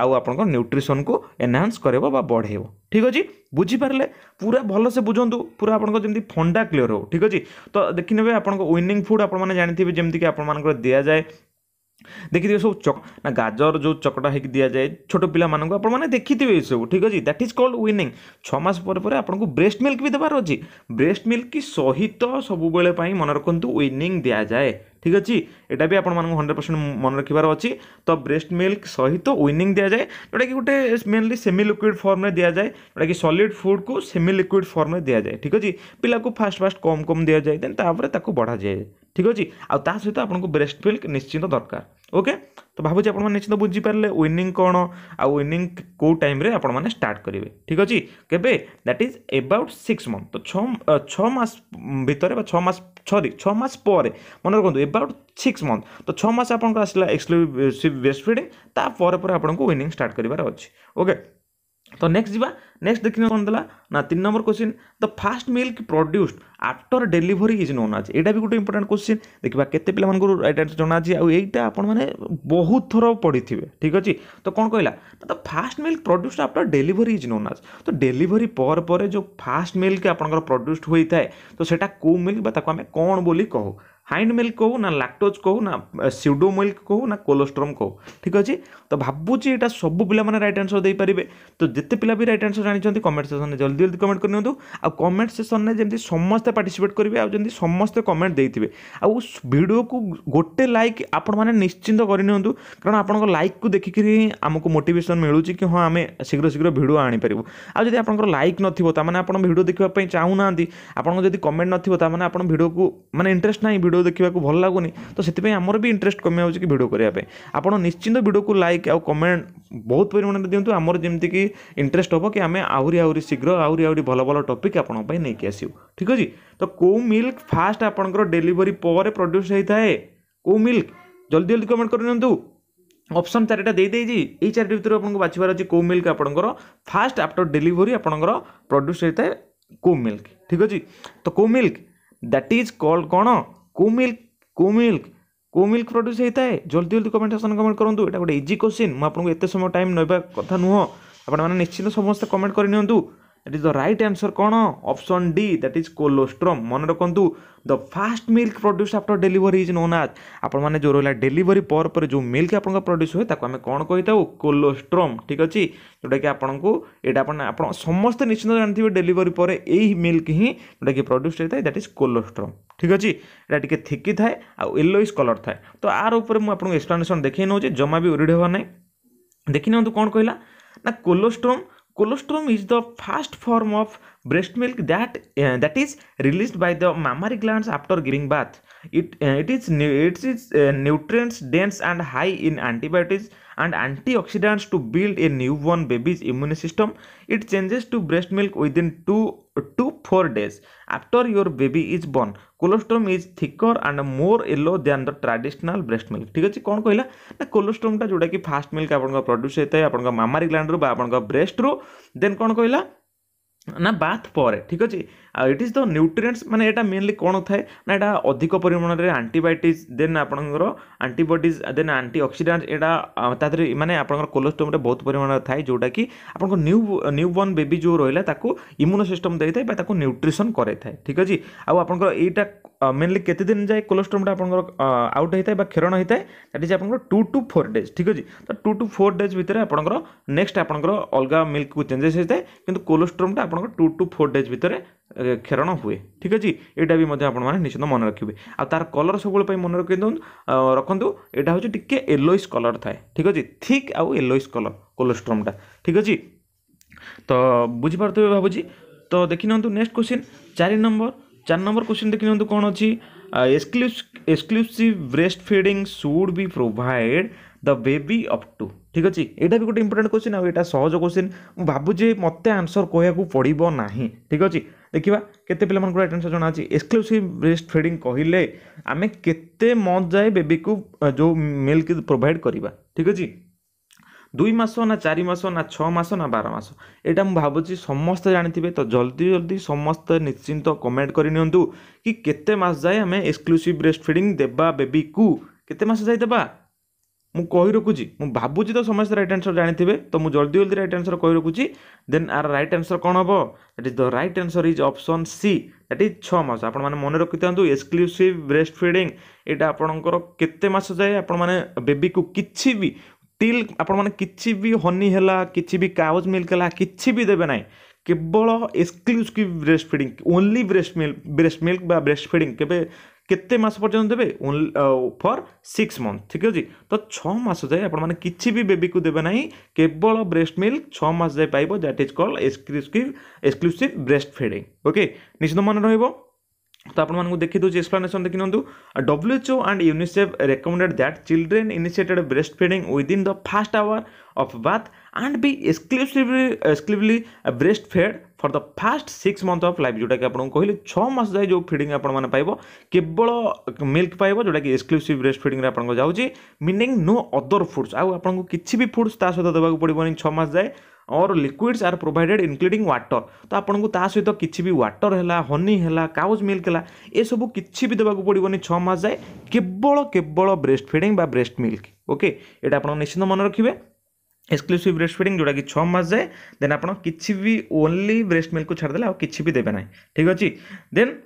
[SPEAKER 1] ଆଉ ଆପଣଙ୍କ ନ୍ୟୁଟ୍ରିସନ୍କୁ ଏନହାନ୍ସ କରିବ ବା ବଢ଼େଇବ ଠିକ୍ ଅଛି ବୁଝିପାରିଲେ ପୁରା ଭଲସେ ବୁଝନ୍ତୁ ପୁରା ଆପଣଙ୍କ ଯେମିତି ଫଣ୍ଡା କ୍ଲିଅର୍ ହଉ ଠିକ୍ ଅଛି ତ ଦେଖିନେବେ ଆପଣଙ୍କ ୱିନିଂ ଫୁଡ଼୍ ଆପଣମାନେ ଜାଣିଥିବେ ଯେମିତିକି ଆପଣମାନଙ୍କର ଦିଆଯାଏ ଦେଖିଥିବେ ସବୁ ଚକ ନା ଗାଜର ଯେଉଁ ଚକଟା ହେଇକି ଦିଆଯାଏ ଛୋଟ ପିଲାମାନଙ୍କୁ ଆପଣମାନେ ଦେଖିଥିବେ ଏସବୁ ଠିକ୍ ଅଛି ଦ୍ୟାଟ୍ ଇଜ୍ କଲ୍ଡ ୱିନିଂ ଛଅ ମାସ ପରେ ପରେ ଆପଣଙ୍କୁ ବ୍ରେଷ୍ଟ ମିଲ୍କ ବି ଦେବାର ଅଛି ବ୍ରେଷ୍ଟ ମିଲ୍କ ସହିତ ସବୁବେଳେ ପାଇଁ ମନେ ରଖନ୍ତୁ ୱିନିଂ ଦିଆଯାଏ ঠিক ଅଛି ଏଇଟା ବି ଆପଣମାନଙ୍କୁ ହଣ୍ଡ୍ରେଡ଼ ପରସେଣ୍ଟ ମନେ ରଖିବାର ଅଛି ତ ବ୍ରେଷ୍ଟ ମିଲ୍କ ସହିତ ୱିନିଂ ଦିଆଯାଏ ଯେଉଁଟାକି ଗୋଟେ ମେନଲି ସେମି ଲିକ୍ୱିଡ଼ ଫର୍ମରେ ଦିଆଯାଏ ଯେଉଁଟାକି ସଲିଡ଼ ଫୁଡ଼କୁ ସେମି ଲିକ୍ୱିଡ଼ ଫର୍ମରେ ଦିଆଯାଏ ଠିକ୍ ଅଛି ପିଲାକୁ ଫାଷ୍ଟ ଫାଷ୍ଟ କମ୍ କମ୍ ଦିଆଯାଏ ଦେନ୍ ତାପରେ ତାକୁ ବଢ଼ାଯାଏ ଠିକ୍ ଅଛି ଆଉ ତା ସହିତ ଆପଣଙ୍କୁ ବ୍ରେଷ୍ଟ ମିଲ୍କ ନିଶ୍ଚିନ୍ତ ଦରକାର ଓକେ ତ ଭାବୁଛି ଆପଣମାନେ ନିଶ୍ଚିନ୍ତ ବୁଝିପାରିଲେ ୱିନିଂ କ'ଣ ଆଉ ୱିନିଂ କେଉଁ ଟାଇମ୍ରେ ଆପଣମାନେ ଷ୍ଟାର୍ଟ କରିବେ ଠିକ୍ ଅଛି କେବେ that is about six month ତ ଛଅ ଛଅ ମାସ ଭିତରେ ବା ଛଅ ମାସ ଛଅ ଦିନ ଛଅ ମାସ ପରେ ମନେ ରଖନ୍ତୁ ଏବାଉଟ୍ ସିକ୍ସ ମନ୍ଥ ତ ଛଅ ମାସ ଆପଣଙ୍କର ଆସିଲା ଏକ୍ସକ୍ଲୁସିଭ୍ ବେଷ୍ଟ ଫିଡ଼ିଂ ତାପରେ ପରେ ଆପଣଙ୍କୁ ୱିନିଂ ଷ୍ଟାର୍ଟ କରିବାର ଅଛି ଓକେ तो नेक्स्ट जी नेक्स्ट देखने कौन देला ना तीन number question the first milk produced after delivery is known as यहाँ भी गोटे इंपोर्टां क्वेश्चन देखा के जना आपने बहुत थर पढ़ी थे ठीक अच्छे तो कौन कहला ना तो first milk produce after delivery is known as तो डेलीवरी पर जो फास्ट मिल्क आप प्रड्यूस होता है तो सैटा को मिल्क आम कौन बोली कहू ହାଇଣ୍ଡ ମିଲ୍କ କହୁ ନା ଲାକ୍ଟୋଜ୍ କହୁ ନା ସିଡ଼ୋ ମିଲ୍କ କହୁ ନା କୋଲୋଷ୍ଟ୍ରମ୍ କହୁ ଠିକ୍ ଅଛି ତ ଭାବୁଛି ଏଇଟା ସବୁ ପିଲାମାନେ ରାଇଟ୍ ଆନ୍ସର୍ ଦେଇପାରିବେ ତ ଯେତେ ପିଲା ବି ରାଇଟ୍ ଆନ୍ସର୍ ଜାଣିଛନ୍ତି କମେଣ୍ଟ ସେକ୍ସନ୍ରେ ଜଲ୍ଦି ଜଲ୍ଦି କମେଣ୍ଟ କରିନିଅନ୍ତୁ ଆଉ କମେଣ୍ଟ ସେକ୍ସନ୍ରେ ଯେମିତି ସମସ୍ତେ ପାର୍ଟିସିପେଟ୍ କରିବେ ଆଉ ଯେମିତି ସମସ୍ତେ କମେଣ୍ଟ ଦେଇଥିବେ ଆଉ ଭିଡ଼ିଓକୁ ଗୋଟେ ଲାଇକ୍ ଆପଣମାନେ ନିଶ୍ଚିନ୍ତ କରିନିଅନ୍ତୁ କାରଣ ଆପଣଙ୍କ ଲାଇକ୍କୁ ଦେଖିକିରି ହିଁ ଆମକୁ ମୋଟିଭେସନ୍ ମିଳୁଛି କି ହଁ ଆମେ ଶୀଘ୍ର ଶୀଘ୍ର ଭିଡ଼ିଓ ଆଣିପାରିବୁ ଆଉ ଯଦି ଆପଣଙ୍କର ଲାଇକ୍ ନଥିବ ତା'ମାନେ ଆପଣ ଭିଡ଼ିଓ ଦେଖିବା ପାଇଁ ଚାହୁଁନାହାନ୍ତି ଆପଣଙ୍କ ଯଦି କମେଣ୍ଟ ନଥିବ ତା'ମାନେ ଆପଣ ଭିଡ଼ିଓକୁ ମାନେ ଇଣ୍ଟରେଷ୍ଟ ନାହିଁ भिड देखा भल लगुन तो से आमर भी इंटरेस्ट कमी जाऊँच भिड करने आपड़ निश्चिंत भिडियो को लाइक आउ कमेंट बहुत परिमाण में दिंतु आमर जमीक इंटरेस्ट हम कि आम आहरी आहरी शीघ्र आहरी आहरी भल भल टपिक आप नहीं ठीक अच्छे तो कौ मिल्क फास्ट आपंकर डेलीवरी पर प्रड्यूस होता है कौ मिल्क जल्दी जल्दी कमेंट करनी ऑप्शन चारिटा दे दीजिए यही चार्ट भितर आपको बाछबार अच्छे कौ मिल्क आपंकर फास्ट आफ्टर डेलीवरी आपंकर प्रड्यूस होता है कौ मिल्क ठीक अच्छे तो cow milk that is called कौन କୋମିଲ୍କ କୋମିଲ୍କ କୋମିଲ୍କ ପ୍ରଡ୍ୟୁସ୍ ହେଇଥାଏ ଜଲ୍ଦି ଜଲ୍ଦି କମେଣ୍ଟ ସେକ୍ସନ୍ କମେଣ୍ଟ କରନ୍ତୁ ଏଇଟା ଗୋଟେ ଇଜି କୋଶ୍ଚିନ୍ ମୁଁ ଆପଣଙ୍କୁ ଏତେ ସମୟ ଟାଇମ୍ ନେବା କଥା ନୁହଁ ଆପଣମାନେ ନିଶ୍ଚିନ୍ତ ସମସ୍ତେ କମେଣ୍ଟ କରିନିଅନ୍ତୁ that is the right answer କ'ଣ option D that is colostrum ମନେ ରଖନ୍ତୁ the first milk produce after delivery is known as ଆପଣମାନେ ଯେଉଁ ରହିଲା ଡେଲିଭରି ପରେ ପରେ ଯେଉଁ ମିଲ୍କ ଆପଣଙ୍କ ପ୍ରଡ୍ୟୁସ୍ ହୁଏ ତାକୁ ଆମେ କ'ଣ କହିଥାଉ କୋଲୋଷ୍ଟ୍ରମ୍ ଠିକ୍ ଅଛି ଯେଉଁଟାକି ଆପଣଙ୍କୁ ଏଇଟା ଆପଣ ଆପଣ ସମସ୍ତେ ନିଶ୍ଚିନ୍ତ ଜାଣିଥିବେ ଡେଲିଭରି ପରେ ଏଇ ମିଲ୍କ ହିଁ ଯେଉଁଟାକି ପ୍ରଡ୍ୟୁସ୍ ହେଇଥାଏ ଦ୍ୟାଟ୍ ଇଜ୍ କୋଲୋଷ୍ଟ୍ରମ୍ ଠିକ୍ ଅଛି ଏଇଟା ଟିକେ ଥିକି ଥାଏ ଆଉ ୟେଲୋଇସ୍ କଲର୍ ଥାଏ ତ ଆର ଉପରେ ମୁଁ ଆପଣଙ୍କୁ ଏକ୍ସପ୍ଲାନେସନ୍ ଦେଖେଇ ନେଉଛି ଜମା ବି ଓରିଡ଼ ହେବା ନାହିଁ ଦେଖିନିଅନ୍ତୁ କ'ଣ କହିଲା ନା colostrum colostrum is the first form of breast milk that uh, that is released by the mammary glands after giving birth it uh, it is it is uh, nutrients dense and high in antibiotics and antioxidants to build a newborn baby's immune system. It changes to breast milk within 2 to 4 days after your baby is born. Colostrum is thicker and more yellow than the traditional breast milk ଠିକ୍ ଅଛି କ'ଣ କହିଲା ନା କୋଲୋଷ୍ଟ୍ରମଟା ଯେଉଁଟାକି first milk ଆପଣଙ୍କ produce ହେଇଥାଏ ଆପଣଙ୍କ ମାମାରି ଗ୍ଲାଣ୍ଡରୁ ବା ଆପଣଙ୍କ ବ୍ରେଷ୍ଟରୁ ଦେନ୍ କ'ଣ କହିଲା ନା ବାଥ୍ ପରେ ଠିକ୍ ଅଛି ଆଉ ଇଟ୍ ଇଜ୍ ଦ ନ୍ୟୁଟ୍ରିଏଣ୍ଟସ୍ ମାନେ ଏଇଟା ମେନଲି କ'ଣ ଥାଏ ନା ଏଇଟା ଅଧିକ ପରିମାଣରେ ଆଣ୍ଟିବାୟୋଟିକ୍ସ ଦେନ୍ ଆପଣଙ୍କର ଆଣ୍ଟିବଡ଼ିଜ୍ ଦେନ୍ ଆଣ୍ଟି ଅକ୍ସିଡେଣ୍ଟ ଏଇଟା ତା ଦେହରେ ମାନେ ଆପଣଙ୍କର କୋଲେଷ୍ଟ୍ରୋମରେ ବହୁତ ପରିମାଣରେ ଥାଏ ଯେଉଁଟାକି ଆପଣଙ୍କ ନ୍ୟୁ ନ୍ୟୁ ବର୍ଣ୍ଣ ବେବି ଯେଉଁ ରହିଲା ତାକୁ ଇମ୍ୟୁନୋ ସିଷ୍ଟମ୍ ଦେଇଥାଏ ବା ତାକୁ ନ୍ୟୁଟ୍ରିସନ୍ କରାଇଥାଏ ଠିକ୍ ଅଛି ଆଉ ଆପଣଙ୍କର ଏଇଟା ମେନଲି କେତେ ଦିନ ଯାଏ କୋଲେଷ୍ଟ୍ରୋମଟା ଆପଣଙ୍କର ଆଉଟ୍ ହେଇଥାଏ ବା କ୍ଷରଣ ହେଇଥାଏ ଦ୍ୟାଟ୍ ଇଜ୍ ଆପଣଙ୍କର ଟୁ ଟୁ ଫୋର୍ ଡେଜ୍ ଠିକ୍ ଅଛି ତ ଟୁ ଟୁ ଫୋର୍ ଡେଜ୍ ଭିତରେ ଆପଣଙ୍କର ନେକ୍ସଟ ଆପଣଙ୍କର ଅଲଗା ମିଲ୍କକୁ ଚେଞ୍ଜେସ୍ ହେଇଥାଏ କିନ୍ତୁ କୋଲେଷ୍ଟ୍ରୋମଟା ଆପଣଙ୍କର ଟୁ ଟୁ ଫୋର୍ ଡେଜ୍ ଭିତରେ କ୍ଷରଣ ହୁଏ ଠିକ୍ ଅଛି ଏଇଟା ବି ମଧ୍ୟ ଆପଣମାନେ ନିଶ୍ଚିନ୍ତ ମନେ ରଖିବେ ଆଉ ତାର କଲର୍ ସବୁବେଳେ ପାଇଁ ମନେ ରଖି ରଖନ୍ତୁ ଏଇଟା ହେଉଛି ଟିକେ ୟେଲୋଇସ୍ କଲର୍ ଥାଏ ଠିକ୍ ଅଛି ଥିକ୍ ଆଉ ୟେଲୋଇସ୍ କଲର୍ କୋଲେଷ୍ଟ୍ରମ୍ଟା ଠିକ୍ ଅଛି ତ ବୁଝିପାରୁଥିବେ ଭାବୁଛି ତ ଦେଖିନିଅନ୍ତୁ ନେକ୍ସଟ କୋଶ୍ଚିନ୍ ଚାରି ନମ୍ବର ଚାରି ନମ୍ବର କ୍ୱେଶ୍ଚିନ୍ ଦେଖିନିଅନ୍ତୁ କ'ଣ ଅଛି exclusive breast feeding should be provide the baby up to ଠିକ୍ ଅଛି ଏଇଟା ବି ଗୋଟେ ଇମ୍ପୋର୍ଟାଣ୍ଟ କୋଶ୍ଚିନ୍ ଆଉ ଏଇଟା ସହଜ କୋଶ୍ଚିନ୍ ମୁଁ ଭାବୁଛି ମୋତେ ଆନ୍ସର୍ କହିବାକୁ ପଡ଼ିବ ନାହିଁ ଠିକ୍ ଅଛି ଦେଖିବା କେତେ ପିଲାମାନଙ୍କର ଆଟେନସନ୍ ଜଣା ଅଛି ଏକ୍ସକ୍ଲୁସିଭ୍ ବ୍ରେଷ୍ଟ ଫିଡ଼ିଂ କହିଲେ ଆମେ କେତେ ମନ୍ଥ ଯାଏ ବେବିକୁ ଯେଉଁ ମିଲ୍କ ପ୍ରୋଭାଇଡ଼ କରିବା ଠିକ୍ ଅଛି ଦୁଇ ମାସ ନା ଚାରି ମାସ ନା ଛଅ ମାସ ନା ବାର ମାସ ଏଇଟା ମୁଁ ଭାବୁଛି ସମସ୍ତେ ଜାଣିଥିବେ ତ ଜଲ୍ଦି ଜଲ୍ଦି ସମସ୍ତେ ନିଶ୍ଚିନ୍ତ କମେଣ୍ଟ କରିନିଅନ୍ତୁ କି କେତେ ମାସ ଯାଏ ଆମେ ଏକ୍ସକ୍ଲୁସିଭ୍ ବ୍ରେଷ୍ଟ ଫିଡ଼ିଂ ଦେବା ବେବିକୁ କେତେ ମାସ ଯାଏ ଦେବା ମୁଁ କହି ରଖୁଛି ମୁଁ ଭାବୁଛି ତ ସମସ୍ତେ ରାଇଟ୍ ଆନ୍ସର୍ ଜାଣିଥିବେ ତ ମୁଁ ଜଲ୍ଦି ଜଲ୍ଦି ରାଇଟ୍ ଆନ୍ସର୍ କହି ରଖୁଛି ଦେନ୍ ଆର ରାଇଟ୍ ଆନ୍ସର୍ କ'ଣ ହେବ that is the right answer is option C that is ଛଅ ମାସ ଆପଣମାନେ ମନେ ରଖିଥାନ୍ତୁ ଏକ୍ସକ୍ଲୁସିଭ୍ ବ୍ରେଷ୍ଟ ଫିଡ଼ିଂ ଏଇଟା ଆପଣଙ୍କର କେତେ ମାସ ଯାଏ ଆପଣମାନେ ବେବିକୁ କିଛି ବି ଟିଲ୍ ଆପଣମାନେ କିଛି ବି ହନି ହେଲା କିଛି ବି କାଉଜ୍ ମିଲ୍କ ହେଲା କିଛି ବି ଦେବେ ନାହିଁ କେବଳ exclusive breast feeding only breast milk breast milk ବା ବ୍ରେଷ୍ଟ ଫିଡ଼ିଂ କେବେ କେତେ ମାସ ପର୍ଯ୍ୟନ୍ତ ଦେବେ ଫର୍ ସିକ୍ସ ମନ୍ଥ ଠିକ୍ ଅଛି ତ ଛଅ ମାସ ଯାଏ ଆପଣମାନେ କିଛି ବି ବେବିକୁ ଦେବେ ନାହିଁ କେବଳ ବ୍ରେଷ୍ଟ ମିଲ୍କ ଛଅ ମାସ ଯାଏ ପାଇବ that is called exclusive exclusive breast feeding okay ନିଶ୍ଚିତ ମନେ ରହିବ ତ ଆପଣମାନଙ୍କୁ ଦେଖିଦେଉଛି ଏକ୍ସପ୍ଲାନେସନ୍ ଦେଖିନିଅନ୍ତୁ WHO and UNICEF recommended that children initiated breast feeding within the first hour of birth and be exclusively exclusively breast fed for the first six month of life जोटा कि आपको कहली छस जाए जो फिड आपने केवल मिल्क पाइब जोटा कि एक्सक्लूसीव ब्रेस्ट फिडिंग आपको जाऊँगी मिनिंग नो अदर फुड्स आपको किसी भी फुड्स तहत देवा पड़े छस जाए और liquids are provided including water तो आपको सहित किसी भी वाटर है हनी है काउज मिल्क है यह सब किसी भी देवा पड़े छस जाए केवल केवल breast feeding breast milk okay ये आप निश्चिंत मन रखें एक्सक्लूसीव ब्रेस्ट फिडिंग जोटा कि छस जाए देन आप कि भी ओनली ब्रेस्ट मिल्क को छाड़देले आ कि भी देवे ना ठीक अच्छे देन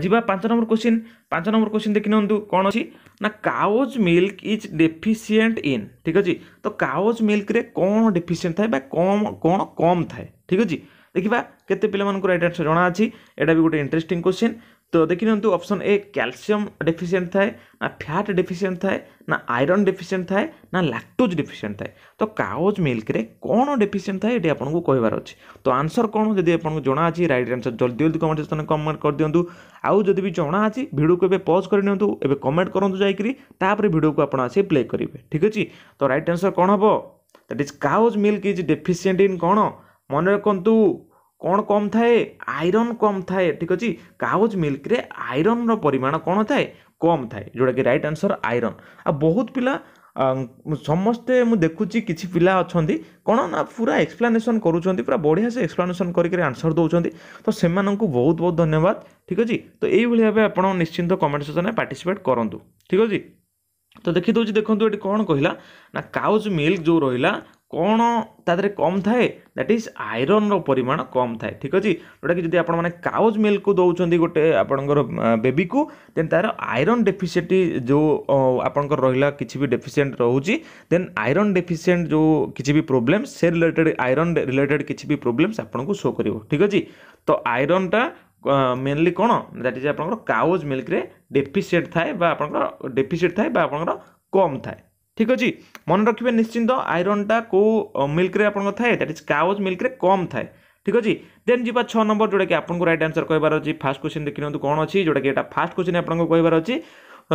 [SPEAKER 1] जीवा पांच नंबर क्वेश्चन पांच नंबर क्वेश्चन देखी नि कौन अच्छी ना cow's milk is deficient in ठीक अच्छे तो काउज मिल्क में कौन डेफिसीएंट था कम कौन कम था ठीक अच्छे देखा केत पे रईट आन्सर जना अच्छी एटा भी गोटे इंटरेस्ट क्वेश्चन तो देखी ऑप्शन ए कैल्शियम डेफिशिएंट थाए ना फैट डेफिशिएंट थाए ना आयरन डेफिशिएंट थाए ना लैक्टोज डेफिशिएंट थाए तो काउज मिल्क रे कौन डेफिशिएंट थाए ये आपको कहार अच्छे तो आंसर कौन जब आपको जना अच्छी रईट आंसर जल्दी जल्दी कमेंट सेक्शन कमेंट कर दिंतु आउ जब भी जना अच्छी भिडियो को पज कर कमेंट करूँ जापर भिडियो को आप प्ले करेंगे ठीक अच्छे तो रईट आंसर कौन हम that is cow's milk is deficient in कौन मन रखु କ'ଣ କମ୍ ଥାଏ ଆଇରନ୍ କମ୍ ଥାଏ ଠିକ୍ ଅଛି କାଉଜ୍ ମିଲ୍କରେ ଆଇରନ୍ର ପରିମାଣ କ'ଣ ଥାଏ କମ୍ ଥାଏ ଯେଉଁଟାକି ରାଇଟ୍ ଆନ୍ସର୍ ଆଇରନ୍ ଆଉ ବହୁତ ପିଲା ସମସ୍ତେ ମୁଁ ଦେଖୁଛି କିଛି ପିଲା ଅଛନ୍ତି କ'ଣ ନା ପୁରା ଏକ୍ସପ୍ଲାନେସନ୍ କରୁଛନ୍ତି ପୁରା ବଢ଼ିଆ ସେ ଏକ୍ସପ୍ଲାନେସନ୍ କରିକି ଆନ୍ସର୍ ଦେଉଛନ୍ତି ତ ସେମାନଙ୍କୁ ବହୁତ ବହୁତ ଧନ୍ୟବାଦ ଠିକ୍ ଅଛି ତ ଏଇଭଳି ଭାବେ ଆପଣ ନିଶ୍ଚିନ୍ତ କମେଣ୍ଟ ସେସନ୍ରେ ପାର୍ଟିସିପେଟ୍ କରନ୍ତୁ ଠିକ୍ ଅଛି ତ ଦେଖିଦେଉଛି ଦେଖନ୍ତୁ ଏଠି କ'ଣ କହିଲା ନା କାଉଜ୍ ମିଲ୍କ ଯେଉଁ ରହିଲା କ'ଣ ତା ଦେହରେ କମ୍ ଥାଏ ଦ୍ୟାଟ୍ ଇଜ୍ ଆଇରନ୍ର ପରିମାଣ କମ୍ ଥାଏ ଠିକ୍ ଅଛି ଯେଉଁଟାକି ଯଦି ଆପଣମାନେ କାଉଜ୍ ମିଲ୍କକୁ ଦେଉଛନ୍ତି ଗୋଟେ ଆପଣଙ୍କର ବେବିକୁ ଦେନ୍ ତା'ର ଆଇରନ୍ ଡେଫିସିଏଣ୍ଟ ଯେଉଁ ଆପଣଙ୍କର ରହିଲା କିଛି ବି ଡେଫିସିଏଣ୍ଟ ରହୁଛି ଦେନ୍ ଆଇରନ୍ ଡେଫିସିଏଣ୍ଟ ଯେଉଁ କିଛି ବି ପ୍ରୋବ୍ଲେମ୍ ସେ ରିଲେଟେଡ଼୍ ଆଇରନ୍ ରିଲେଟେଡ଼୍ କିଛି ବି ପ୍ରୋବ୍ଲେମ୍ସ ଆପଣଙ୍କୁ ଶୋ କରିବ ଠିକ୍ ଅଛି ତ ଆଇରନ୍ଟା ମେନ୍ଲି କ'ଣ ଦ୍ୟାଟ୍ ଇଜ୍ ଆପଣଙ୍କର କାଉଜ୍ ମିଲ୍କରେ ଡେଫିସିଏଣ୍ଟ ଥାଏ ବା ଆପଣଙ୍କର ଡେଫିସିଏଣ୍ଟ ଥାଏ ବା ଆପଣଙ୍କର କମ୍ ଥାଏ ଠିକ୍ ଅଛି ମନେ ରଖିବେ ନିଶ୍ଚିନ୍ତ ଆଇରନ୍ଟା କେଉଁ ମିଲ୍କରେ ଆପଣଙ୍କ ଥାଏ ଦ୍ୟାଟ୍ ଇଜ୍ କାଓଜ୍ ମିଲ୍କରେ କମ୍ ଥାଏ ଠିକ୍ ଅଛି ଦେନ୍ ଯିବା ଛଅ ନମ୍ବର ଯେଉଁଟାକି ଆପଣଙ୍କୁ ରାଇଟ୍ ଆନ୍ସର୍ କହିବାର ଅଛି ଫାଷ୍ଟ କ୍ୱେଶ୍ଚିନ୍ ଦେଖିନିଅନ୍ତୁ କ'ଣ ଅଛି ଯେଉଁଟାକି ଏଇଟା ଫାଷ୍ଟ କ୍ୱେଶ୍ଚିନ୍ ଆପଣଙ୍କୁ କହିବାର ଅଛି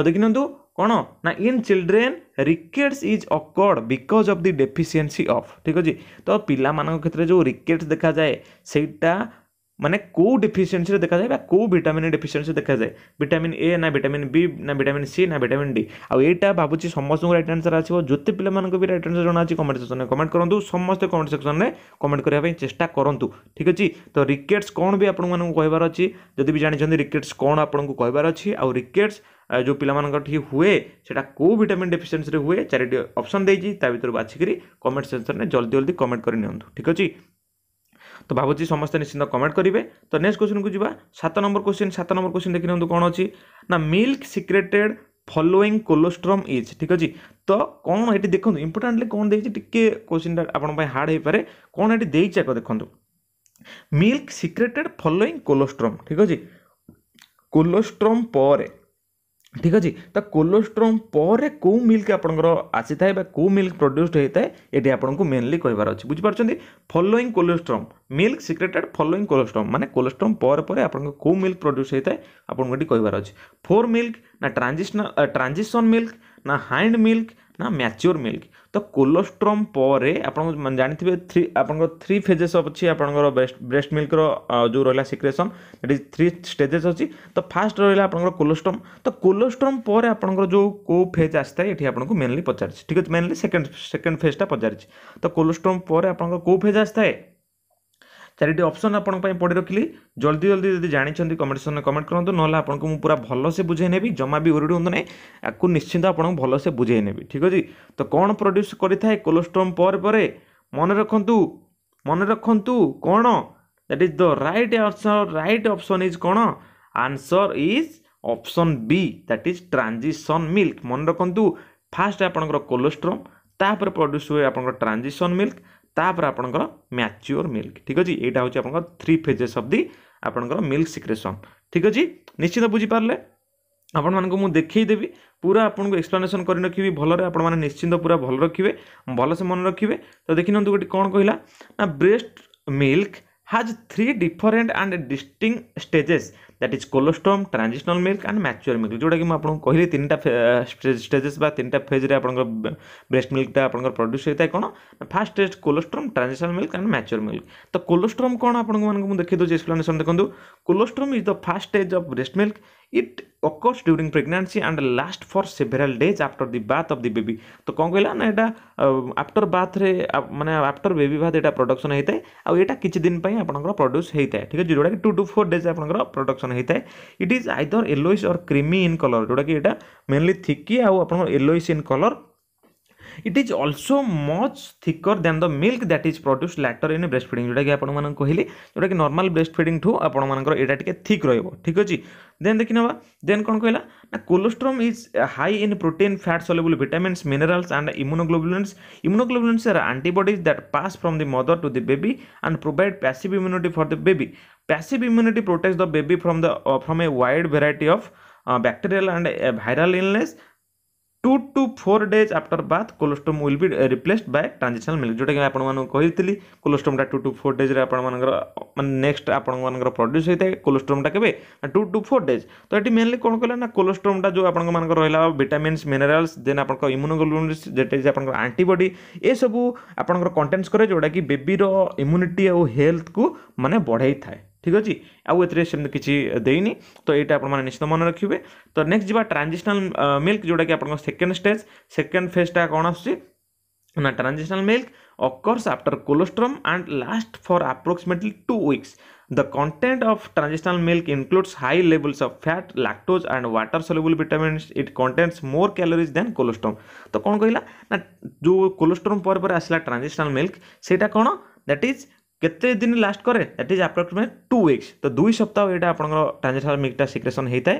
[SPEAKER 1] ଦେଖିନିଅନ୍ତୁ କ'ଣ ନା in children rickets is occur because of the deficiency of ଠିକ୍ ଅଛି ତ ପିଲାମାନଙ୍କ କ୍ଷେତ୍ରରେ ଯେଉଁ ରିକେଟ୍ସ ଦେଖାଯାଏ ସେଇଟା ମାନେ କେଉଁ ଡେଫିସିଏନ୍ସିରେ ଦେଖାଯାଏ ବା କେଉଁ ଭିଟାମିନ୍ ଡେଫିସିଏନ୍ସି ଦେଖାଯାଏ ଭିଟାମିନ୍ ଏ ନା ଭିଟାମିନ୍ ବି ନା ଭିଟାମିନ୍ ସି ନା ଭିଟାମିନ୍ ଡି ଆଉ ଏଇଟା ଭାବୁଛି ସମସ୍ତଙ୍କୁ ରାଇଟ୍ ଆନ୍ସର୍ ଆସିବ ଯେତେ ପିଲାମାନଙ୍କୁ ବି ରାଇଟ୍ ଆନ୍ସର୍ ଜଣାଅଛି କମେଣ୍ଟ ସେକ୍ସନ୍ରେ କମେଣ୍ଟ କରନ୍ତୁ ସମସ୍ତେ କମେଣ୍ଟ ସେକ୍ସନ୍ରେ କମେଣ୍ଟ କରିବା ପାଇଁ ଚେଷ୍ଟା କରନ୍ତୁ ଠିକ୍ ଅଛି ତ ରିକେଟ୍ସ କ'ଣ ବି ଆପଣମାନଙ୍କୁ କହିବାର ଅଛି ଯଦି ବି ଜାଣିଛନ୍ତି ରିକେଟ୍ସ କ'ଣ ଆପଣଙ୍କୁ କହିବାର ଅଛି ଆଉ ରିକେଟ୍ସ ଯେଉଁ ପିଲାମାନଙ୍କଠି ହୁଏ ସେଇଟା କେଉଁ ଭିଟାମିନ୍ ଡେଫିସିଏନ୍ସିରେ ହୁଏ ଚାରିଟି ଅପସନ୍ ଦେଇଛି ତା ଭିତରୁ ବାଛିକିରି କମେଣ୍ଟ ସେକ୍ସନ୍ରେ ଜଲ୍ଦି ଜଲ୍ଦି କମେଣ୍ଟ କରିନିଅନ୍ତୁ ଠିକ୍ ଅଛି তো ভাবুছি ସମସ୍ତେ ନିଶ୍ଚିନ୍ତ କମେଣ୍ଟ କରିବେ ତ ନେକ୍ସଟ କ୍ୱେଶ୍ଚନକୁ ଯିବା ସାତ ନମ୍ବର କ୍ୱେଶ୍ଚନ ସାତ ନମ୍ବର କ୍ୱେଶ୍ଚନ ଦେଖି ନିଅନ୍ତୁ କ'ଣ ଅଛି ନା milk secreted following colostrum is ଠିକ୍ ଅଛି ତ କ'ଣ ଏଠି ଦେଖନ୍ତୁ ଇମ୍ପୋର୍ଟାଣ୍ଟଲି କ'ଣ ଦେଇଛି ଟିକେ କ୍ୱେଶ୍ଚିନ୍ଟା ଆପଣଙ୍କ ପାଇଁ ହାର୍ଡ଼ ହେଇପାରେ କ'ଣ ଏଠି ଦେଇଛି ଆଗ ଦେଖନ୍ତୁ ମିଲ୍କ ସିକ୍ରେଟେଡ୍ ଫଲୋଇଂ କୋଲୋଷ୍ଟ୍ରମ୍ ଠିକ୍ ଅଛି କୋଲୋଷ୍ଟ୍ରମ୍ ପରେ ঠিক ଅଛି ତ କୋଲେଷ୍ଟ୍ରମ୍ ପରେ କେଉଁ ମିଲ୍କ ଆପଣଙ୍କର ଆସିଥାଏ ବା କେଉଁ ମିଲ୍କ ପ୍ରଡ୍ୟୁସ୍ଡ ହୋଇଥାଏ ଏଠି ଆପଣଙ୍କୁ ମେନଲି କହିବାର ଅଛି ବୁଝିପାରୁଛନ୍ତି following colostrum milk secreted following colostrum ମାନେ କୋଲେଷ୍ଟ୍ରମ୍ ପରେ ପରେ ଆପଣଙ୍କ କେଉଁ ମିଲ୍କ ପ୍ରଡ୍ୟୁସ୍ ହୋଇଥାଏ ଆପଣଙ୍କୁ ଏଠି କହିବାର ଅଛି ଫୋର୍ ମିଲ୍କ ନା ଟ୍ରାଞ୍ଜିସନ ଟ୍ରାଞ୍ଜିସନ୍ ମିଲ୍କ ନା ହାଇଣ୍ଡ ମିଲ୍କ ନା ମ୍ୟାଚ୍ୟୋର୍ ମିଲ୍କ ତ କୋଲୋଷ୍ଟ୍ରମ୍ ପରେ ଆପଣ ଜାଣିଥିବେ ଥ୍ରୀ ଆପଣଙ୍କର ଥ୍ରୀ ଫେଜେସ୍ ଅଛି ଆପଣଙ୍କର ବ୍ରେଷ୍ଟ ବ୍ରେଷ୍ଟ ମିଲ୍କର ଯେଉଁ ରହିଲା ସିକ୍ରେସନ୍ ଏଠି ଥ୍ରୀ ଷ୍ଟେଜେସ୍ ଅଛି ତ ଫାର୍ଷ୍ଟ ରହିଲା ଆପଣଙ୍କର କୋଲୋଷ୍ଟ୍ରମ୍ ତ କୋଲୋଷ୍ଟ୍ରମ୍ ପରେ ଆପଣଙ୍କର ଯେଉଁ କେଉଁ ଫେଜ୍ ଆସିଥାଏ ଏଠି ଆପଣଙ୍କୁ ମେନଲି ପଚାରିଛି ଠିକ୍ ଅଛି ମେନଲି ସେକେଣ୍ଡ ସେକେଣ୍ଡ ଫେଜ୍ଟା ପଚାରିଛି ତ କୋଲୋଷ୍ଟ୍ରମ୍ ପରେ ଆପଣଙ୍କର କେଉଁ ଫେଜ୍ ଆସିଥାଏ চারিটি অপসন আপনার পড়ে রখিলি জলদি জলদি যদি জাঁচান কমেন্ট সেকশন কমেন্ট করতো নহলে আপনার মু পুরা ভালসে বুঝাই নেবি জমা বি উড়ি হুঁতু না আকু নিশ্চিন্ত আপনার ভালসে বুঝাই নেবি ঠিক আছে তো কোণ প্রড্ୟୁস করে কোলোস্ট্রম পরে পরে মনে রাখতু মনে রাখতু কোণ that is the right answer right option is কোণ answer is option B that is transition milk মনে রাখতু ফার্স্ট আপনার কোলোস্ট্রম তাপরে প্রড্ୟୁস ହୁଏ ଆପଣଙ୍କର ଟ୍ରାଞ୍ଜିସନ୍ ମିଲ୍କ ତାପରେ ଆପଣଙ୍କର ମ୍ୟାଚ୍ୟୁର୍ ମିଲ୍କ ଠିକ୍ ଅଛି ଏଇଟା ହେଉଛି ଆପଣଙ୍କର ଥ୍ରୀ ଫେଜେସ୍ ଅଫ୍ ଦି ଆପଣଙ୍କର ମିଲ୍କ ସିକ୍ରେସନ୍ ଠିକ୍ ଅଛି ନିଶ୍ଚିତ ବୁଝିପାରିଲେ ଆପଣମାନଙ୍କୁ ମୁଁ ଦେଖେଇଦେବି ପୁରା ଆପଣଙ୍କୁ ଏକ୍ସପ୍ଲାନେସନ୍ କରି ରଖିବି ଭଲରେ ଆପଣମାନେ ନିଶ୍ଚିନ୍ତ ପୁରା ଭଲ ରଖିବେ ଭଲସେ ମନେ ରଖିବେ ତ ଦେଖିନିଅନ୍ତୁ ଗୋଟେ କ'ଣ କହିଲା ନା breast milk has three different and distinct stages that is colostrum transitional milk and mature milk ଯେଉଁଟାକି ମୁଁ ଆପଣଙ୍କୁ କହିଲି ତିନିଟା ଷ୍ଟେଜେସ୍ ବା ତିନିଟା ଫେଜ୍ରେ ଆପଣଙ୍କର ବ୍ରେଷ୍ଟ ମିଲ୍କଟା ଆପଣଙ୍କର ପ୍ରଡ୍ୟୁସ୍ ହୋଇଥାଏ କ'ଣ first stage colostrum transitional milk and mature milk ତ କୋଲୋଷ୍ଟ୍ରମ୍ କ'ଣ ଆପଣମାନଙ୍କୁ ମୁଁ ଦେଖେଇ ଦେଉଛି ଏକ୍ସପ୍ଲାନେସନ୍ ଦେଖନ୍ତୁ colostrum is the first stage of breast milk it occurs during pregnancy and last for several days after the birth of the baby ତ କ'ଣ କହିଲା ନା ଏଇଟା ଆଫ୍ଟର ବାଥ୍ରେ ମାନେ ଆଫ୍ଟର ବେବି ବାଥ୍ ଏଇଟା ପ୍ରଡକ୍ସନ୍ ହୋଇଥାଏ ଆଉ ଏଇଟା କିଛି ଦିନ ପାଇଁ ଆପଣଙ୍କର ପ୍ରଡ୍ୟୁସ୍ ହୋଇଥାଏ ଠିକ୍ ଅଛି ଯେଉଁଟାକି ଟୁ ଟୁ ଫୋର୍ ଡେଜ୍ ଆପଣଙ୍କର ପ୍ରଡକ୍ସନ୍ କମ୍ବିନେସନ୍ ହେଇଥାଏ it is either yellowish or creamy in colour ଯେଉଁଟାକି ଏଇଟା ମେନଲି ଥିକି ଆଉ ଆପଣଙ୍କର yellowish in colour it is also much thicker than the milk that is produce later in breast feeding ଯେଉଁଟାକି ଆପଣମାନଙ୍କୁ କହିଲି ଯେଉଁଟାକି ନର୍ମାଲ୍ ବ୍ରେଷ୍ଟ ଫିଡ଼ିଂ ଠୁ ଆପଣମାନଙ୍କର ଏଇଟା ଟିକେ ଥିକ୍ ରହିବ ଠିକ୍ ଅଛି ଦେନ୍ ଦେଖିନେବା ଦେନ୍ କ'ଣ କହିଲା ନା colostrum is high in protein fat soluble vitamins minerals and immunoglobulins immunoglobulins are antibodies that pass from the mother to the baby and provide passive immunity for the baby Passive immunity protect the baby from the uh, from a wide variety of uh, bacterial and two to four days after birth colostrum will be replaced by transitional milk जोटा कि आपण मानक कहितली two to four days रे आपण मानकर माने next आपण मानकर प्रोड्यूस होइते कोलोस्टोमटा केबे टू टू फोर डेज तो ये मेनली कौन कहला ना कोलोस्टोमटा जो आपण मानकर रहला विटामिन्स मिनरल्स देन आप इम्युनोग्लोबुलिन जेटे जे आपण एंटीबॉडी ए सब आपण कंटेन्स करे जोटा कि बेबी रो आउ हेल्थ को मैंने बढ़ाई थाए ঠিক ଅଛି ଆଉ ଏଥିରେ ସେମିତି କିଛି ଦେଇନି ତ ଏଇଟା ଆପଣମାନେ ନିଶ୍ଚିତ ମନେ ରଖିବେ ତ ନେକ୍ସଟ ଯିବା ଟ୍ରାଞ୍ଜିସନାଲ୍ ମିଲ୍କ ଯେଉଁଟାକି ଆପଣଙ୍କ ସେକେଣ୍ଡ ଷ୍ଟେଜ୍ ସେକେଣ୍ଡ ଫେଜ୍ଟା କ'ଣ ଆସୁଛି ନା transitional milk occurs after colostrum and lasts for approximately 2 weeks. The content of transitional milk includes high levels of fat, lactose and water soluble vitamins. It contains more calories than colostrum. তো କ'ଣ କହିଲା ନା ଯେଉଁ କୋଲେଷ୍ଟ୍ରମ୍ ପରେ ପରେ ଆସିଲା ଟ୍ରାଞ୍ଜିସନାଲ୍ milk ସେଇଟା କ'ଣ ଦ୍ୟାଟ୍ ଇଜ୍ କେତେ ଦିନ ଲାଷ୍ଟ କରେ that is approximate two weeks ତ ଦୁଇ ସପ୍ତାହ ଏଇଟା ଆପଣଙ୍କର ଟ୍ରାଞ୍ଜାକ୍ସନାଲ୍ ମିକ୍ଟା ସିକ୍ରେସନ୍ ହେଇଥାଏ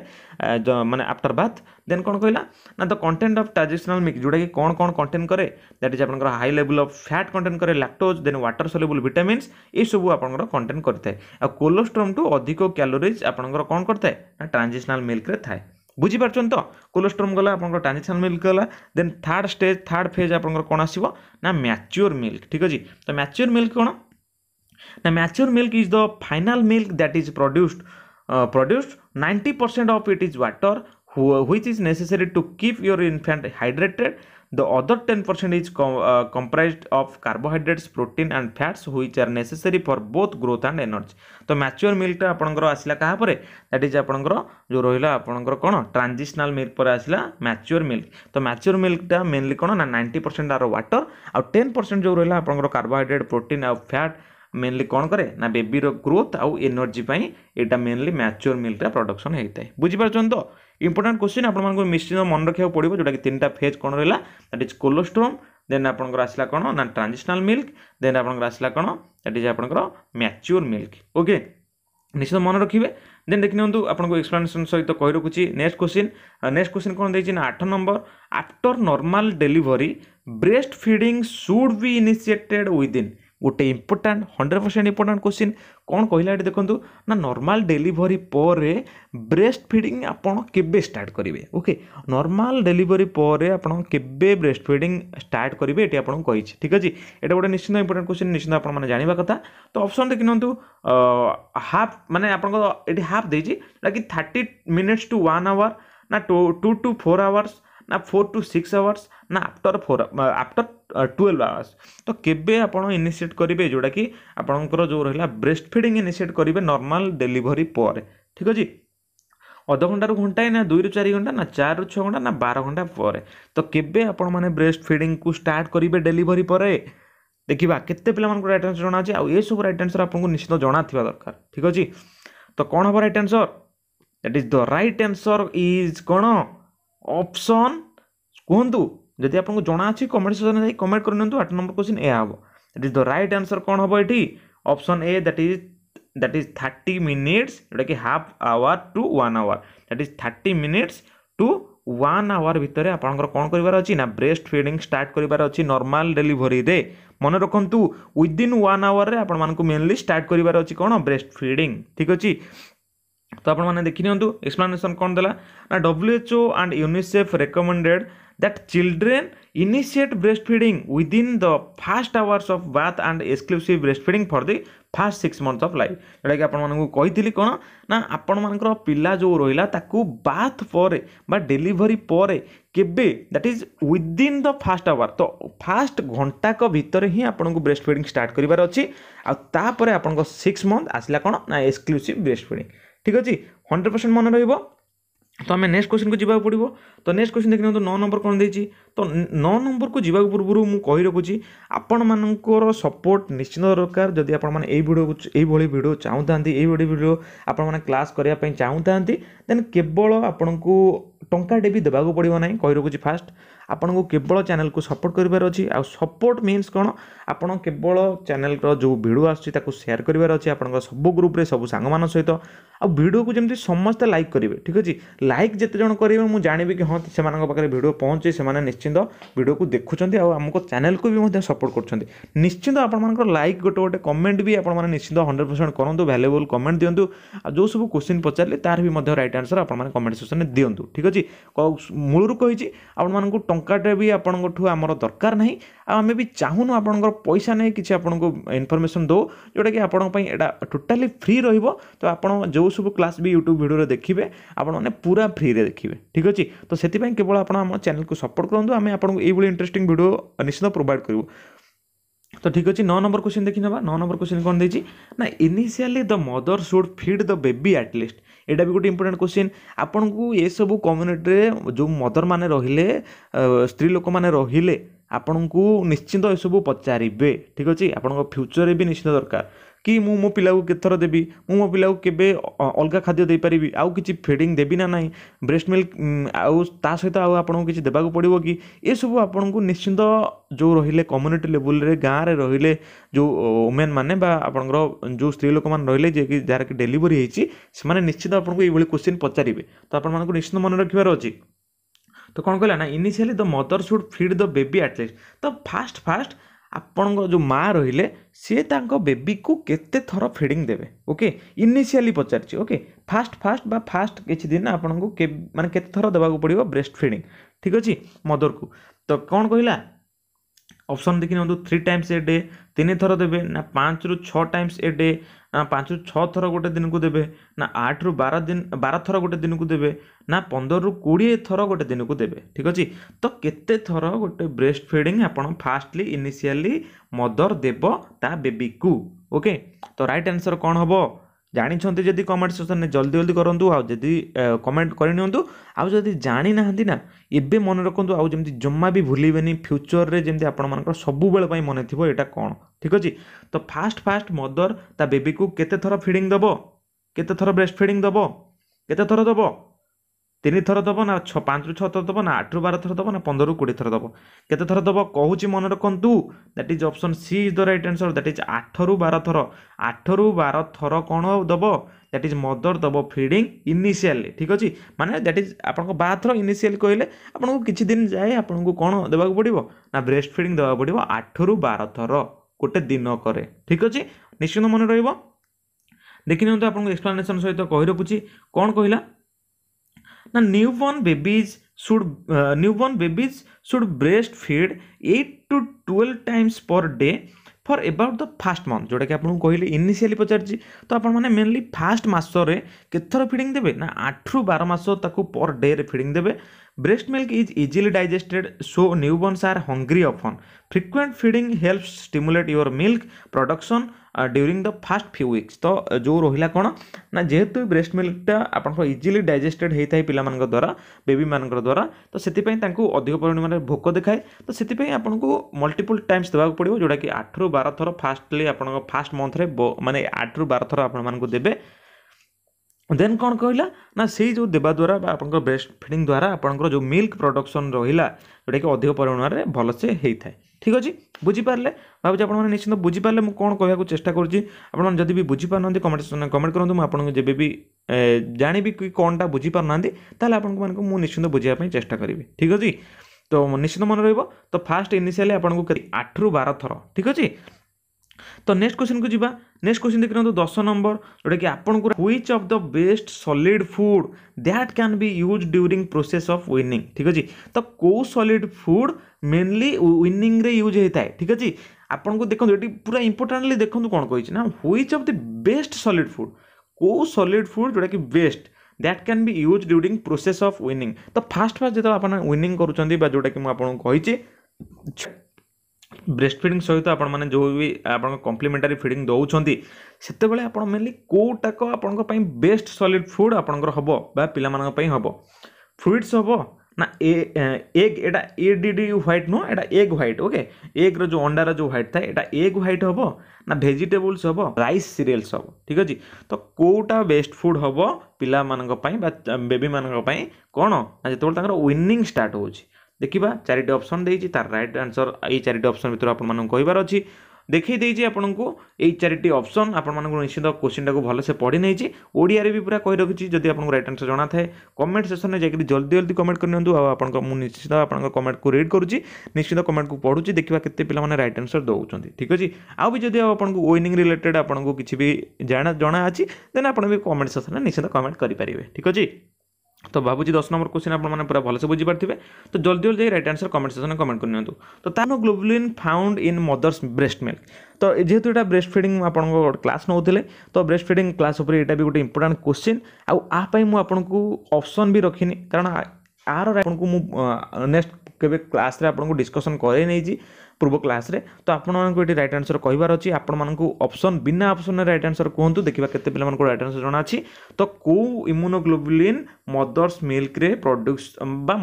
[SPEAKER 1] ମାନେ ଆଫ୍ଟର ବାଥ୍ ଦେନ୍ କ'ଣ କହିଲା ନା ଦ କଣ୍ଟେଣ୍ଟ ଅଫ୍ ଟ୍ରାଞ୍ଜାକ୍ସନାଲ୍ ମିକ୍ ଯେଉଁଟାକି କ'ଣ କ'ଣ କଣ୍ଟେଣ୍ଟ କରେ ଦ୍ୟାଟ୍ ଇଜ୍ ଆପଣଙ୍କର ହାଇ ଲେବୁଲ୍ ଅଫ୍ ଫ୍ୟାଟ୍ କଣ୍ଟେଣ୍ଟ କରେ lactose then water soluble vitamins ଏସବୁ ଆପଣଙ୍କର କଣ୍ଟେଣ୍ଟ କରିଥାଏ ଆଉ କୋଲୋଷ୍ଟ୍ରମ୍ଠୁ ଅଧିକ କ୍ୟାଲୋରିଜ୍ ଆପଣଙ୍କର କ'ଣ କରିଥାଏ ନା ଟ୍ରାଞ୍ଜାକ୍ସନାଲ୍ ମିଲ୍କରେ ଥାଏ ବୁଝିପାରୁଛନ୍ତି ତ କୋଲେଷ୍ଟ୍ରମ୍ ଗଲା ଆପଣଙ୍କର ଟ୍ରାଞ୍ଜାକ୍ସନ୍ ମିଲ୍କ ଗଲା then third stage third phase ଆପଣଙ୍କର କ'ଣ ଆସିବ ନା ମ୍ୟାଚ୍ୟୁର୍ ମିଲ୍କ ଠିକ୍ ଅଛି ତ ମ୍ୟାଚ୍ୟୁର୍ ମିଲ୍କ କ'ଣ now mature milk is the final milk that is produced uh, produced 90% of it is water which is necessary to keep your infant hydrated the other 10% is com uh, comprised of carbohydrates protein and fats which are necessary for both growth and energy तो mature मिल्कटा ଆପଣଙ୍କର ଆସିଲା କାହା ପରେ that is ଆପଣଙ୍କର ଯେଉଁ ରହିଲା ଆପଣଙ୍କର କ'ଣ ଟ୍ରାଞ୍ଜିସନାଲ୍ ମିଲ୍କ ପରେ ଆସିଲା ମ୍ୟାଚ୍ୟୋର ମିଲ୍କ ତ ମ୍ୟାଚ୍ୟୋର ମିଲ୍କଟା ମେନଲି କ'ଣ ନା ନାଇଣ୍ଟି ପରସେଣ୍ଟ ଆର ୱାଟର ଆଉ ଟେନ୍ ପରସେଣ୍ଟ ଯେଉଁ ରହିଲା ଆପଣଙ୍କର କାର୍ବୋହାଇଡ୍ରେଟ୍ ପ୍ରୋଟିନ୍ ଆଉ ଫ୍ୟାଟ୍ ମେନଲି କ'ଣ କରେ ନା ବେବିର ଗ୍ରୋଥ୍ ଆଉ ଏନର୍ଜି ପାଇଁ ଏଇଟା ମେନଲି ମ୍ୟାଚୁଅର୍ ମିଲ୍କଟା ପ୍ରଡକ୍ସନ୍ ହେଇଥାଏ ବୁଝିପାରୁଛନ୍ତି ତ ଇମ୍ପୋର୍ଟାଣ୍ଟ କ୍ୱେଶ୍ଚିନ୍ ଆପଣମାନଙ୍କୁ ନିଶ୍ଚିତ ମନେ ରଖିବାକୁ ପଡ଼ିବ ଯେଉଁଟାକି ତିନିଟା ଫେଜ୍ କ'ଣ ରହିଲା ଦ୍ୟାଟ୍ ଇଜ୍ କୋଲୋଷ୍ଟ୍ରୋମ୍ ଦେନ୍ ଆପଣଙ୍କର ଆସିଲା କ'ଣ ନା ଟ୍ରାନ୍ଜିସନାଲ୍ ମିଲ୍କ ଦେନ୍ ଆପଣଙ୍କର ଆସିଲା କ'ଣ ଦ୍ୟାଟ୍ ଇଜ୍ ଆପଣଙ୍କର ମ୍ୟାଚୁଅର୍ ମିଲ୍କ ଓକେ ନିଶ୍ଚିତ ମନେ ରଖିବେ ଦେନ୍ ଦେଖିନିଅନ୍ତୁ ଆପଣଙ୍କୁ ଏକ୍ସପ୍ଲାନେସନ୍ ସହିତ କହି ରଖୁଛି ନେକ୍ସଟ କ୍ୱେଶ୍ଚିନ୍ ନେକ୍ସଟ କ୍ୱେଶ୍ଚିନ୍ କ'ଣ ଦେଇଛି ନା ଆଠ number after normal delivery breast feeding should be initiated within ଗୋଟେ important hundred percent important question କ'ଣ କହିଲା ଏଠି ଦେଖନ୍ତୁ ନା ନର୍ମାଲ୍ ଡେଲିଭରି ପରେ ବ୍ରେଷ୍ଟ ଫିଡ଼ିଙ୍ଗ ଆପଣ କେବେ ଷ୍ଟାର୍ଟ କରିବେ ଓକେ ନର୍ମାଲ୍ ଡେଲିଭରି ପରେ ଆପଣ କେବେ ବ୍ରେଷ୍ଟ ଫିଡ଼ିଂ ଷ୍ଟାର୍ଟ କରିବେ ଏଠି ଆପଣଙ୍କୁ କହିଛି ଠିକ୍ ଅଛି ଏଇଟା ଗୋଟେ ନିଶ୍ଚିନ୍ତ ଇମ୍ପୋର୍ଟାଣ୍ଟ କୋଶ୍ଚିନ୍ ନିଶ୍ଚିନ୍ତ ଆପଣମାନେ ଜାଣିବା କଥା ତ ଅପସନ୍ ଦେଖିନିଅନ୍ତୁ ହାଫ୍ ମାନେ ଆପଣଙ୍କ ଏଠି ହାଫ୍ ଦେଇଛି ଯେଉଁଟାକି thirty minutes to one hour ନା two two to four hours ନା ଫୋର୍ ଟୁ ସିକ୍ସ ଆୱାର୍ସ ନା after four after twelve hours ତ କେବେ ଆପଣ ଇନିସିଏଟ୍ କରିବେ ଯେଉଁଟାକି ଆପଣଙ୍କର ଯେଉଁ ରହିଲା ବ୍ରେଷ୍ଟ ଫିଡ଼ିଂ ଇନିସିଏଟ୍ କରିବେ ନର୍ମାଲ୍ ଡେଲିଭରି ପରେ ଠିକ୍ ଅଛି ଅଧଘଣ୍ଟାରୁ ଘଣ୍ଟାଏ ନା ଦୁଇରୁ ଚାରି ଘଣ୍ଟା ନା ଚାରିରୁ ଛଅ ଘଣ୍ଟା ନା ବାର ଘଣ୍ଟା ପରେ ତ କେବେ ଆପଣମାନେ ବ୍ରେଷ୍ଟ ଫିଡ଼ିଂକୁ ଷ୍ଟାର୍ଟ କରିବେ ଡେଲିଭରି ପରେ ଦେଖିବା କେତେ ପିଲାମାନଙ୍କର ରାଇଟ୍ ଆନ୍ସର୍ ଜଣା ଅଛି ଆଉ ଏସବୁ ରାଇଟ୍ ଆନ୍ସର୍ ଆପଣଙ୍କୁ ନିଶ୍ଚିତ ଜଣାଥିବା ଦରକାର ଠିକ୍ ଅଛି ତ କ'ଣ ହେବ right answer that is the right answer is କ'ଣ ଅପସନ୍ କୁହନ୍ତୁ ଯଦି ଆପଣଙ୍କୁ ଜଣାଅଛି କମେଣ୍ଟ ସେକ୍ସନ୍ରେ ଯାଇ କମେଣ୍ଟ କରିନିଅନ୍ତୁ ଆଠ ନମ୍ବର କୋଶ୍ଚିନ୍ ଏହା ହେବ it is the right answer କ'ଣ ହେବ ଏଠି option A that is that is thirty minutes ଯେଉଁଟାକି half hour to one hour that is thirty minutes to one hour ଭିତରେ ଆପଣଙ୍କର କ'ଣ କରିବାର ଅଛି ନା ବ୍ରେଷ୍ଟ ଫିଡ଼ିଂ ଷ୍ଟାର୍ଟ କରିବାର ଅଛି ନର୍ମାଲ୍ ଡେଲିଭରିରେ ମନେ ରଖନ୍ତୁ ୱିଦିନ୍ ୱାନ୍ ଆୱାର୍ରେ ଆପଣମାନଙ୍କୁ ମେନ୍ଲି ଷ୍ଟାର୍ଟ କରିବାର ଅଛି କ'ଣ ବ୍ରେଷ୍ଟ ଫିଡ଼ିଂ ଠିକ୍ ଅଛି ତ ଆପଣମାନେ ଦେଖିନିଅନ୍ତୁ ଏକ୍ସପ୍ଲାନେସନ୍ କ'ଣ ଦେଲା ନା WHO and UNICEF recommended that children initiate breast feeding within the first hours of birth and exclusive breast feeding for the first six month of life ଯେଉଁଟାକି ଆପଣମାନଙ୍କୁ କହିଥିଲି କ'ଣ ନା ଆପଣମାନଙ୍କର ପିଲା ଯେଉଁ ରହିଲା ତାକୁ ବାଥ୍ ପରେ ବା ଡେଲିଭରି ପରେ କେବେ that is within the first hour ତ ଫାଷ୍ଟ ଘଣ୍ଟାକ ଭିତରେ ହିଁ ଆପଣଙ୍କୁ ବ୍ରେଷ୍ଟ ଫିଡ଼ିଂ ଷ୍ଟାର୍ଟ କରିବାର ଅଛି ଆଉ ତାପରେ ଆପଣଙ୍କ ସିକ୍ସ ମନ୍ଥ ଆସିଲା କ'ଣ ନା ଏକ୍ସକ୍ଲୁସିଭ୍ ବ୍ରେଷ୍ଟ ଫିଡ଼ିଂ ঠিক ଅଛି ହଣ୍ଡ୍ରେଡ଼ ପରସେଣ୍ଟ ମନେ ରହିବ ତ ଆମେ ନେକ୍ସଟ କ୍ୱେଶ୍ଚନକୁ ଯିବାକୁ ପଡ଼ିବ ତ ନେକ୍ସଟ କ୍ୱେଶ୍ଚନ ଦେଖିନିଅନ୍ତୁ ନଅ ନମ୍ବର କ'ଣ ଦେଇଛି ତ ନଅ ନମ୍ବରକୁ ଯିବାକୁ ପୂର୍ବରୁ ମୁଁ କହି ରଖୁଛି ଆପଣମାନଙ୍କର ସପୋର୍ଟ ନିଶ୍ଚିତ ଦରକାର ଯଦି ଆପଣମାନେ ଏଇ ଭିଡ଼ିଓକୁ ଏଇଭଳି ଭିଡ଼ିଓ ଚାହୁଁଥାନ୍ତି ଏଇଭଳି ଭିଡ଼ିଓ ଆପଣମାନେ କ୍ଲାସ୍ କରିବା ପାଇଁ ଚାହୁଁଥାନ୍ତି ଦେନ୍ କେବଳ ଆପଣଙ୍କୁ ଟଙ୍କାଟେ ବି ଦେବାକୁ ପଡ଼ିବ ନାହିଁ କହି ରଖୁଛି ଫାଷ୍ଟ ଆପଣଙ୍କୁ କେବଳ ଚ୍ୟାନେଲ୍କୁ ସପୋର୍ଟ କରିବାର ଅଛି ଆଉ ସପୋର୍ଟ ମିନ୍ସ କ'ଣ ଆପଣ କେବଳ ଚ୍ୟାନେଲ୍ର ଯେଉଁ ଭିଡ଼ିଓ ଆସୁଛି ତାକୁ ସେୟାର କରିବାର ଅଛି ଆପଣଙ୍କ ସବୁ ଗ୍ରୁପ୍ରେ ସବୁ ସାଙ୍ଗମାନଙ୍କ ସହିତ ଆଉ ଭିଡ଼ିଓକୁ ଯେମିତି ସମସ୍ତେ ଲାଇକ୍ କରିବେ ଠିକ୍ ଅଛି ଲାଇକ୍ ଯେତେ ଜଣ କରିବେ ମୁଁ ଜାଣିବି କି ହଁ ସେମାନଙ୍କ ପାଖରେ ଭିଡ଼ିଓ ପହଞ୍ଚି ସେମାନେ ନିଶ୍ଚିନ୍ତ ଭିଡ଼ିଓକୁ ଦେଖୁଛନ୍ତି ଆଉ ଆମକୁ ଚ୍ୟାନେଲ୍କୁ ବି ମଧ୍ୟ ସପୋର୍ଟ କରୁଛନ୍ତି ନିଶ୍ଚିନ୍ତ ଆପଣମାନଙ୍କର ଲାଇକ୍ ଗୋଟେ ଗୋଟେ କମେଣ୍ଟ ବି ଆପଣମାନେ ନିଶ୍ଚିନ୍ତ ହଣ୍ଡ୍ରେଡ଼ ପରସେଣ୍ଟ କରନ୍ତୁ ଭ୍ୟାଲୁଏବୁଲ୍ କମେଣ୍ଟ ଦିଅନ୍ତୁ ଆଉ ଯେଉଁ ସବୁ କୋଶ୍ଚିନ୍ ପଚାରିଲେ ତାର ବି ମଧ୍ୟ ରାଇଟ୍ ଆନ୍ସର୍ ଆପଣମାନେ କମେଣ୍ଟ ସେକ୍ସନ୍ରେ ଦିଅନ୍ତୁ ଠିକ୍ ଅଛି ମୂଳରୁ କହିଛି ଆପଣମାନଙ୍କୁ ଟଙ୍କାଟେ ବି ଆପଣଙ୍କଠୁ ଆମର ଦରକାର ନାହିଁ ଆଉ ଆମେ ବି ଚାହୁଁନୁ ଆପଣଙ୍କର ପଇସା ନେଇ କିଛି ଆପଣଙ୍କୁ ଇନଫର୍ମେସନ୍ ଦେଉ ଯେଉଁଟାକି ଆପଣଙ୍କ ପାଇଁ ଏଇଟା ଟୋଟାଲି ଫ୍ରି ରହିବ ତ ଆପଣ ଯେଉଁ ସବୁ କ୍ଲାସ୍ ବି ୟୁଟ୍ୟୁବ୍ ଭିଡ଼ିଓରେ ଦେଖିବେ ଆପଣମାନେ ପୁରା ଫ୍ରିରେ ଦେଖିବେ ଠିକ୍ ଅଛି ତ ସେଥିପାଇଁ କେବଳ ଆପଣ ଆମ ଚ୍ୟାନେଲ୍କୁ ସପୋର୍ଟ କରନ୍ତୁ ଆମେ ଆପଣଙ୍କୁ ଏଇଭଳି ଇଣ୍ଟରେଷ୍ଟିଂ ଭିଡ଼ିଓ ନିଶ୍ଚିତ ପ୍ରୋଭାଇଡ଼ କରିବୁ তো ଠିକ୍ ଅଛି ନଅ ନମ୍ବର କୋଶ୍ଚିନ୍ ଦେଖିନେବା ନଅ ନମ୍ବର କୋଶ୍ଚିନ୍ କ'ଣ ଦେଇଛି ନା initially the mother should feed the baby at least ଏଇଟା ବି ଗୋଟେ ଇମ୍ପୋର୍ଟାଣ୍ଟ କୋଶ୍ଚିନ୍ ଆପଣଙ୍କୁ ଏସବୁ କମ୍ୟୁନିଟିରେ ଯେଉଁ ମଦର୍ମାନେ ରହିଲେ ସ୍ତ୍ରୀ ଲୋକମାନେ ରହିଲେ ଆପଣଙ୍କୁ ନିଶ୍ଚିନ୍ତ ଏସବୁ ପଚାରିବେ ଠିକ୍ ଅଛି ଆପଣଙ୍କ ଫ୍ୟୁଚର୍ରେ ବି ନିଶ୍ଚିନ୍ତ ଦରକାର କି ମୁଁ ମୋ ପିଲାକୁ କେତେଥର ଦେବି ମୁଁ ମୋ ପିଲାକୁ କେବେ ଅଲଗା ଖାଦ୍ୟ ଦେଇପାରିବି ଆଉ କିଛି ଫିଡ଼ିଂ ଦେବି ନା ନାହିଁ ବ୍ରେଷ୍ଟ ମିଲ୍କ ଆଉ ତା ସହିତ ଆଉ ଆପଣଙ୍କୁ କିଛି ଦେବାକୁ ପଡ଼ିବ କି ଏସବୁ ଆପଣଙ୍କୁ ନିଶ୍ଚିନ୍ତ ଯେଉଁ ରହିଲେ କମ୍ୟୁନିଟି ଲେବୁଲ୍ରେ ଗାଁରେ ରହିଲେ ଯେଉଁ ଓମେନ୍ ମାନେ ବା ଆପଣଙ୍କର ଯେଉଁ ସ୍ତ୍ରୀ ଲୋକମାନେ ରହିଲେ ଯିଏକି ଯାହାକି ଡେଲିଭରି ହେଇଛି ସେମାନେ ନିଶ୍ଚିତ ଆପଣଙ୍କୁ ଏଇଭଳି କୋଶ୍ଚିନ୍ ପଚାରିବେ ତ ଆପଣମାନଙ୍କୁ ନିଶ୍ଚିତ ମନେ ରଖିବାର ଅଛି ତ କ'ଣ କହିଲା ନା initially the mother should feed the baby at least ତ ଫାଷ୍ଟ ଫାଷ୍ଟ ଆପଣଙ୍କ ଯେଉଁ ମାଆ ରହିଲେ ସିଏ ତାଙ୍କ ବେବିକୁ କେତେ ଥର ଫିଡ଼ିଂ ଦେବେ ଓକେ ଇନିସିଆଲି ପଚାରିଛି ଓକେ ଫାଷ୍ଟ ଫାଷ୍ଟ ବା ଫାଷ୍ଟ କିଛି ଦିନ ଆପଣଙ୍କୁ ମାନେ କେତେ ଥର ଦେବାକୁ ପଡ଼ିବ ବ୍ରେଷ୍ଟ ଫିଡ଼ିଂ ଠିକ୍ ଅଛି ମଦରକୁ ତ କ'ଣ କହିଲା ଅପସନ୍ ଦେଖି ନିଅନ୍ତୁ ଥ୍ରୀ ଟାଇମ୍ସ ଏ ଡେ ତିନି ଥର ଦେବେ ନା ପାଞ୍ଚରୁ ଛଅ ଟାଇମ୍ସ ଏ ଡେ ନା ପାଞ୍ଚରୁ ଛଅ ଥର ଗୋଟେ ଦିନକୁ ଦେବେ ନା ଆଠରୁ ବାର ଦିନ ବାର ଥର ଗୋଟେ ଦିନକୁ ଦେବେ ନା ପନ୍ଦରରୁ କୋଡ଼ିଏ ଥର ଗୋଟେ ଦିନକୁ ଦେବେ ଠିକ୍ ଅଛି ତ କେତେ ଥର ଗୋଟେ ବ୍ରେଷ୍ଟ ଫିଡ଼ିଂ ଆପଣ ଫାଷ୍ଟଲି ଇନିସିଆଲି ମଦର ଦେବ ତା ବେବିକୁ ଓକେ ତ ରାଇଟ୍ ଆନ୍ସର୍ କ'ଣ ହେବ ଜାଣିଛନ୍ତି ଯଦି କମେଣ୍ଟ ସେକ୍ସନ୍ରେ ଜଲ୍ଦି ଜଲ୍ଦି କରନ୍ତୁ ଆଉ ଯଦି କମେଣ୍ଟ କରିନିଅନ୍ତୁ ଆଉ ଯଦି ଜାଣିନାହାନ୍ତି ନା ଏବେ ମନେ ରଖନ୍ତୁ ଆଉ ଯେମିତି ଜମା ବି ଭୁଲିବେନି ଫ୍ୟୁଚରରେ ଯେମିତି ଆପଣମାନଙ୍କର ସବୁବେଳ ପାଇଁ ମନେ ଥିବ ଏଇଟା କ'ଣ ଠିକ୍ ଅଛି ତ ଫାଷ୍ଟ ଫାଷ୍ଟ ମଦର ତା ବେବିକୁ କେତେ ଥର ଫିଡ଼ିଂ ଦେବ କେତେ ଥର ବ୍ରେଷ୍ଟ ଫିଡ଼ିଂ ଦେବ କେତେ ଥର ଦେବ ତିନି ଥର ଦେବ ନା ଛଅ ପାଞ୍ଚରୁ ଛଅ ଥର ଦେବ ନା ଆଠରୁ ବାର ଥର ଦେବ ନା ପନ୍ଦରରୁ କୋଡ଼ିଏ ଥର ଦେବ କେତେ ଥର ଦେବ କହୁଛି ମନେ ରଖନ୍ତୁ that is option C is the right answer that is ଆଠରୁ ବାର ଥର ଆଠରୁ ବାର ଥର କ'ଣ ଦେବ ଦ୍ୟାଟ୍ ଇଜ୍ ମଦର ଦେବ ଫିଡ଼ିଂ ଇନିସିଆଲି ଠିକ୍ ଅଛି ମାନେ ଦ୍ୟାଟ୍ ଇଜ୍ ଆପଣଙ୍କ ବାର ଥର ଇନିସିଆଲ କହିଲେ ଆପଣଙ୍କୁ କିଛି ଦିନ ଯାଏ ଆପଣଙ୍କୁ କ'ଣ ଦେବାକୁ ପଡ଼ିବ ନା ବ୍ରେଷ୍ଟ ଫିଡ଼ିଂ ଦେବାକୁ ପଡ଼ିବ ଆଠରୁ ବାର ଥର ଗୋଟେ ଦିନ କରେ ଠିକ୍ ଅଛି ନିଶ୍ଚିନ୍ତ ମନେ ରହିବ ଦେଖି ନିଅନ୍ତୁ ଆପଣଙ୍କୁ ଏକ୍ସପ୍ଲାନେସନ୍ ସହିତ କହି ରଖୁଛି କ'ଣ କହିଲା now newborn babies should uh, newborn babies should breastfeed 8 to 12 times per day for about the first month ଯେଉଁଟାକି ଆପଣଙ୍କୁ କହିଲେ ଇନିସିଆଲି ପଚାରିଛି ତ ଆପଣମାନେ ମେନଲି ଫାଷ୍ଟ ମାସରେ କେତେଥର ଫିଡ଼ିଂ ଦେବେ ନା ଆଠରୁ ବାର ମାସ ତାକୁ ପର୍ ଡେରେ ଫିଡ଼ିଂ ଦେବେ breast milk is easily digested so newborns are hungry often frequent feeding help stimulate your milk production during the first few weeks ତ ଯେଉଁ ରହିଲା କ'ଣ ନା ଯେହେତୁ ବ୍ରେଷ୍ଟ ମିଲ୍କଟା ଆପଣଙ୍କ ଇଜିଲି ଡାଇଜେଷ୍ଟେଡ଼ ହେଇଥାଏ ପିଲାମାନଙ୍କ ଦ୍ୱାରା ବେବିମାନଙ୍କ ଦ୍ୱାରା ତ ସେଥିପାଇଁ ତାଙ୍କୁ ଅଧିକ ପରିମାଣରେ ଭୋକ ଦେଖାଏ ତ ସେଥିପାଇଁ ଆପଣଙ୍କୁ ମଲ୍ଟିପୁଲ୍ ଟାଇମ୍ସ ଦେବାକୁ ପଡ଼ିବ ଯେଉଁଟାକି ଆଠରୁ ବାର ଥର ଫାଷ୍ଟଲି ଆପଣଙ୍କ ଫାଷ୍ଟ ମନ୍ଥରେ ମାନେ ଆଠରୁ ବାର ଥର ଆପଣମାନଙ୍କୁ ଦେବେ ଦେନ୍ କ'ଣ କହିଲା ନା ସେଇ ଯେଉଁ ଦେବା ଦ୍ୱାରା ବା ଆପଣଙ୍କର ବ୍ରେଷ୍ଟ ଫିଡ଼ିଂ ଦ୍ୱାରା ଆପଣଙ୍କର ଯେଉଁ ମିଲ୍କ ପ୍ରଡ଼କ୍ସନ୍ ରହିଲା ଯେଉଁଟାକି ଅଧିକ ପରିମାଣରେ ଭଲସେ ହେଇଥାଏ ঠিক ଅଛି ବୁଝିପାରିଲେ ଭାବୁଛି ଆପଣମାନେ ନିଶ୍ଚିନ୍ତ ବୁଝିପାରିଲେ ମୁଁ କ'ଣ କହିବାକୁ ଚେଷ୍ଟା କରୁଛି ଆପଣ ଯଦି ବି ବୁଝିପାରୁନାହାନ୍ତି କମେଣ୍ଟ କମେଣ୍ଟ କରନ୍ତୁ ମୁଁ ଆପଣଙ୍କୁ ଯେବେ ବି ଜାଣିବି କି କ'ଣଟା ବୁଝିପାରୁନାହାନ୍ତି ତାହେଲେ ଆପଣଙ୍କୁ ମୁଁ ନିଶ୍ଚିନ୍ତ ବୁଝିବା ପାଇଁ ଚେଷ୍ଟା କରିବି ଠିକ୍ ଅଛି ତ ନିଶ୍ଚିନ୍ତ ମନେ ରହିବ ତ ଫାଷ୍ଟ ଇନିସିଆଲି ଆପଣଙ୍କୁ ଆଠରୁ ବାର ଥର ଠିକ୍ ଅଛି ତ ନେକ୍ସଟ କୋଶ୍ଚିନ୍କୁ ଯିବା ନେକ୍ସଟ କ୍ୱେଶ୍ଚନ ଦେଖିନିଅନ୍ତୁ ଦଶ ନମ୍ବର ଯେଉଁଟାକି ଆପଣଙ୍କୁ which of the best solid food that can be use during process of weaning ଠିକ୍ ଅଛି ତ କେଉଁ ସଲିଡ୍ ଫୁଡ଼୍ ମେନ୍ଲି ୱିନିଂରେ ୟୁଜ୍ ହୋଇଥାଏ ଠିକ୍ ଅଛି ଆପଣଙ୍କୁ ଦେଖନ୍ତୁ ଏଠି ପୁରା ଇମ୍ପୋର୍ଟାଣ୍ଟଲି ଦେଖନ୍ତୁ କ'ଣ କହିଛି ନା which of the best solid food କେଉଁ ସଲିଡ୍ ଫୁଡ଼୍ ଯେଉଁଟାକି best that can be use during process of weaning ତ ଫାଷ୍ଟ ଫାଷ୍ଟ ଯେତେବେଳେ ଆପଣ ୱିନିଂ କରୁଛନ୍ତି ବା ଯେଉଁଟାକି ମୁଁ ଆପଣଙ୍କୁ କହିଛି ବ୍ରେଷ୍ଟ ଫିଡ଼ିଂ ସହିତ ଆପଣମାନେ ଯେଉଁ ବି ଆପଣ କମ୍ପ୍ଲିମେଣ୍ଟାରୀ ଫିଡ଼ିଂ ଦେଉଛନ୍ତି ସେତେବେଳେ ଆପଣ ମେନଲି କେଉଁଟାକ ଆପଣଙ୍କ ପାଇଁ ବେଷ୍ଟ ସଲିଡ଼ ଫୁଡ଼ ଆପଣଙ୍କର ହେବ ବା ପିଲାମାନଙ୍କ ପାଇଁ ହେବ ଫ୍ରୁଇଟ୍ସ ହେବ ନା ଏ ଏଗ୍ ଏଇଟା ଏ ଡି ଡି ହ୍ୱାଇଟ୍ ନୁହଁ ଏଇଟା ଏଗ୍ ହ୍ୱାଇଟ୍ ଓକେ ଏଗ୍ର ଯେଉଁ ଅଣ୍ଡାର ଯେଉଁ ହ୍ୱାଇଟ୍ ଥାଏ ଏଇଟା ଏଗ୍ ହ୍ୱାଇଟ୍ ହେବ ନା ଭେଜିଟେବୁଲ୍ସ ହେବ ରାଇସ୍ ସିରିଏଲ୍ସ ହେବ ଠିକ୍ ଅଛି ତ କେଉଁଟା ବେଷ୍ଟ ଫୁଡ଼୍ ହେବ ପିଲାମାନଙ୍କ ପାଇଁ ବା ବେବିମାନଙ୍କ ପାଇଁ କ'ଣ ନା ଯେତେବେଳେ ତାଙ୍କର ୱିନିଂ ଷ୍ଟାର୍ଟ ହେଉଛି देखा चार्ट अप्सन दे रईट आंसर यही चार अप्सन भितर आपँक कहार अच्छी देखिए आपको यही चार्ट अप्सन आपको निश्चित टाक को भलेसे पढ़ी नहीं ओडिया भी पूरा कही रखी जब आपको रईट आन्सर जना था कमेंट सेसन में जाकर जल्दी जल्दी कमेंट करनी निश्चित आप कमेंट को रिड करुँच निश्चित कमेंट को पढ़ू देखा कितने पे रईट आंसर दौरान ठीक अच्छे आउ भी जदि आपको वेनिंग रिलेटेड आपको किसी भी जाना अच्छी देन आप कमेंट सेसन में निश्चित कमेंट करेंगे ठीक अच्छे তো ভাবুছি দশ নম্বর কোশ্চিন আপনার পুরা ভালসে বুঝিপারে তো জলদি জলদি যাই রাইট আনসর কমেন্ট সেকশনে কমেন্ট করে নিও তো তার globulin found in mother's breast milk তো যেহেতু এটা ব্রেস্ট ফিডিং আপনার গোটে ক্লাস নেউলে তো ব্রেস্ট ফিডিং ক্লাস উপরে এটা বি গোটে ইম্পর্টাট কোশ্চিন আপাই মু আপনার অপসন বি রখিনি কারণ ଆର ଆପଣଙ୍କୁ ମୁଁ ନେକ୍ସଟ କେବେ କ୍ଲାସ୍ରେ ଆପଣଙ୍କୁ ଡିସ୍କସନ୍ କରେଇ ନେଇଛି पूर्व क्लास रे तो आपठ रईट आनसर कहार अच्छी आपसन बिना अप्सन रईट आनसर कहुत देखा कैसे पे रईट आनसर जना तो कौ इम्युनोग्लोबुलन मदर्स मिल्क्रे प्रड्यूस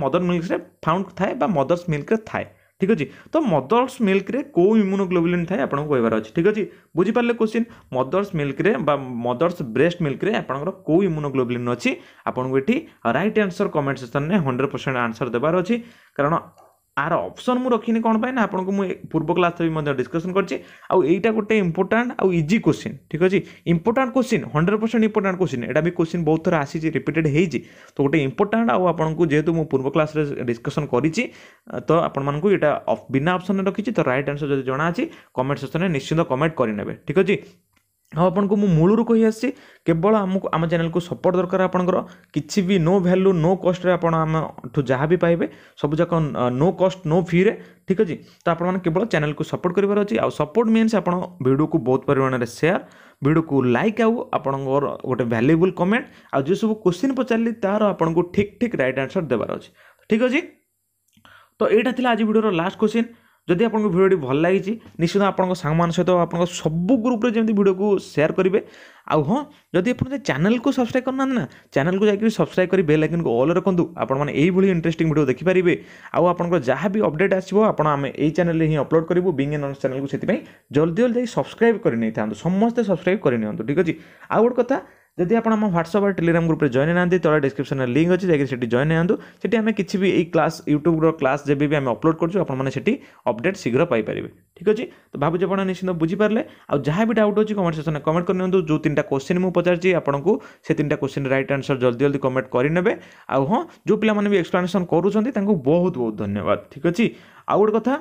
[SPEAKER 1] मदर मिल्क फाउंड थाए मदर्स मिल्क थाए ठीक अच्छे तो मदर्स मिल्क्रे कौ इम्युनोग्लोबुलन थाए आपको कहार अच्छे ठीक अच्छे बुझीपारे क्वेश्चन मदर्स मिल्क्रे मदर्स ब्रेस्ट मिल्क्रे आपर कौ इम्युनोग्लोबुलन अच्छी आपको ये रईट आनसर कमेंट सेक्शन में हंड्रेड परसेंट आनसर देवार अच्छी कारण ଆର ଅପସନ୍ ମୁଁ ରଖିନି କ'ଣ ପାଇଁ ନା ଆପଣଙ୍କୁ ମୁଁ ପୂର୍ବ କ୍ଲାସ୍ରେ ବି ମଧ୍ୟ ଡିସ୍କସନ୍ କରିଛି ଆଉ ଏଇଟା ଗୋଟେ ଇମ୍ପୋର୍ଟାଣ୍ଟ ଆଉ ଇଜି କୋଶ୍ଚିନ୍ ଠିକ୍ ଅଛି important question hundred percent important question ଏଇଟା ବି କୋଶ୍ଚିନ୍ ବହୁତ ଥର ଆସିଛି ରିପିଟେଡ଼୍ ହେଇଛି ତ ଗୋଟେ ଇମ୍ପୋର୍ଟାଣ୍ଟ ଆଉ ଆପଣଙ୍କୁ ଯେହେତୁ ମୁଁ ପୂର୍ବ କ୍ଲାସ୍ରେ ଡିସ୍କସନ୍ କରିଛି ତ ଆପଣମାନଙ୍କୁ ଏଇଟା ବିନା ଅପସନ୍ରେ ରଖିଛି ତ ରାଇଟ୍ ଆନ୍ସର୍ ଯଦି ଜଣା ଅଛି କମେଣ୍ଟ ସେକ୍ସନ୍ରେ ନିଶ୍ଚିନ୍ତ କମେଣ୍ଟ କରିନେବେ ଠିକ୍ ଅଛି हाँ आपन को मूल कही केवल आमको आम चेल को सपोर्ट दरकार आपंकर कि भी नो भैल्यू नो कस्ट आम जहाँ भी पाइबे सबूक नो कस्ट नो फी ठीक अच्छे तो आपल चेल को सपोर्ट कर सपोर्ट मीनस आपड़ो को बहुत परिमाण में सेयार भिड को लाइक आउ आप गोटे भैल्युबुल कमेंट जो सब क्वेश्चन पचारे तार आपको ठीक ठीक रईट आनसर देवार अच्छे ठीक अच्छे तो यहाँ थी आज भिडर लास्ट क्वेश्चन যদি আপনাଙ୍କୁ ভিଡ଼ିଓটি ଭଲ ଲାଗିଛି ନିଶ୍ଚିତ ଆପଣଙ୍କ ସାଙ୍ଗମାନଙ୍କ ସହିତ ଆପଣଙ୍କ ସବୁ ଗ୍ରୁପ୍ରେ ଯେମିତି ଭିଡ଼ିଓକୁ ସେୟାର କରିବେ ଆଉ ହଁ ଯଦି ଆପଣ ଚ୍ୟାନେଲ୍କୁ ସବସ୍କ୍ରାଇବ୍ କରୁନାହାନ୍ତି ନା ଚ୍ୟାନେଲ୍କୁ ଯାଇକି ସବସ୍କ୍ରାଇବ୍ କରି ବେଲ୍ ଆଇକନ୍କୁ ଅଲ୍ ରଖନ୍ତୁ ଆପଣମାନେ ଏଇଭଳି ଇଣ୍ଟରେଷ୍ଟିଂ ଭିଡ଼ିଓ ଦେଖିପାରିବେ ଆଉ ଆପଣଙ୍କ ଯାହା ବି ଅପଡ଼େଟ୍ ଆସିବ ଆପଣ ଆମେ ଏଇ ଚ୍ୟାନେଲ୍ରେ ହିଁ ଅପଲୋଡ଼ କରିବୁ ବିଙ୍ଗ୍ ଏନ୍ ଚ୍ୟାନେଲ୍କୁ ସେଥିପାଇଁ ଜଲ୍ଦି ଜଲ୍ଦି ଯାଇ ସବସ୍କ୍ରାଇବ୍ କରି ନେଇଥାନ୍ତୁ ସମସ୍ତେ ସବସ୍କ୍ରାଇବ୍ କରି ନିଅନ୍ତୁ ଠିକ୍ ଅଛି ଆଉ ଗୋଟେ କଥା ଯଦି ଆପଣ ଆମ ହ୍ୱାଟ୍ସଆପ୍ ଆଉ ଟେଲିଗ୍ରାମ ଗ୍ରୁପ୍ରେ ଜଏନ୍ ହେଇନାହାନ୍ତି ତଳେ ଡିସ୍କ୍ରିପସନ୍ରେ ଲିଙ୍କ୍ ଅଛି ଯାଇକି ସେଠି ଜଏନ୍ ହେଇଯାଆନ୍ତୁ ସେଠି ଆମେ କିଛି ବି ଏଇ କ୍ଲାସ୍ ୟୁଟ୍ୟୁବ୍ର କ୍ଲାସ୍ ଯେବେ ବି ଆମେ ଅପଲୋଡ଼ କରୁଛୁ ଆପଣମାନେ ସେଠି ଅପଡ଼େଟ୍ ଶୀଘ୍ର ପାଇପାରିବେ ଠିକ୍ ଅଛି ତ ଭାବୁଛି ଆପଣ ନିଶ୍ଚିନ୍ତ ବୁଝିପାରିଲେ ଆଉ ଯାହା ବି ଡାଉଟ୍ ଅଛି କମେଣ୍ଟ ସେକ୍ସନ୍ରେ କମେଣ୍ଟ କରିନିଅନ୍ତୁ ଯେଉଁ ତିନିଟା କୋଶ୍ଚିନ୍ ମୁଁ ପଚାରିଛି ଆପଣଙ୍କୁ ସେ ତିନିଟା କୋଶ୍ଚିନ୍ ରାଇଟ୍ ଆନ୍ସର୍ ଜଲ୍ଦି ଜଲ୍ଦି କମେଣ୍ଟ କରିନେବେ ଆଉ ହଁ ଯେଉଁ ପିଲାମାନେ ବି ଏକ୍ସପ୍ଲାନେସନ୍ କରୁଛନ୍ତି ତାଙ୍କୁ ବହୁତ ବହୁତ ଧନ୍ୟବାଦ ଠିକ୍ ଅଛି ଆଉ ଗୋଟେ କଥା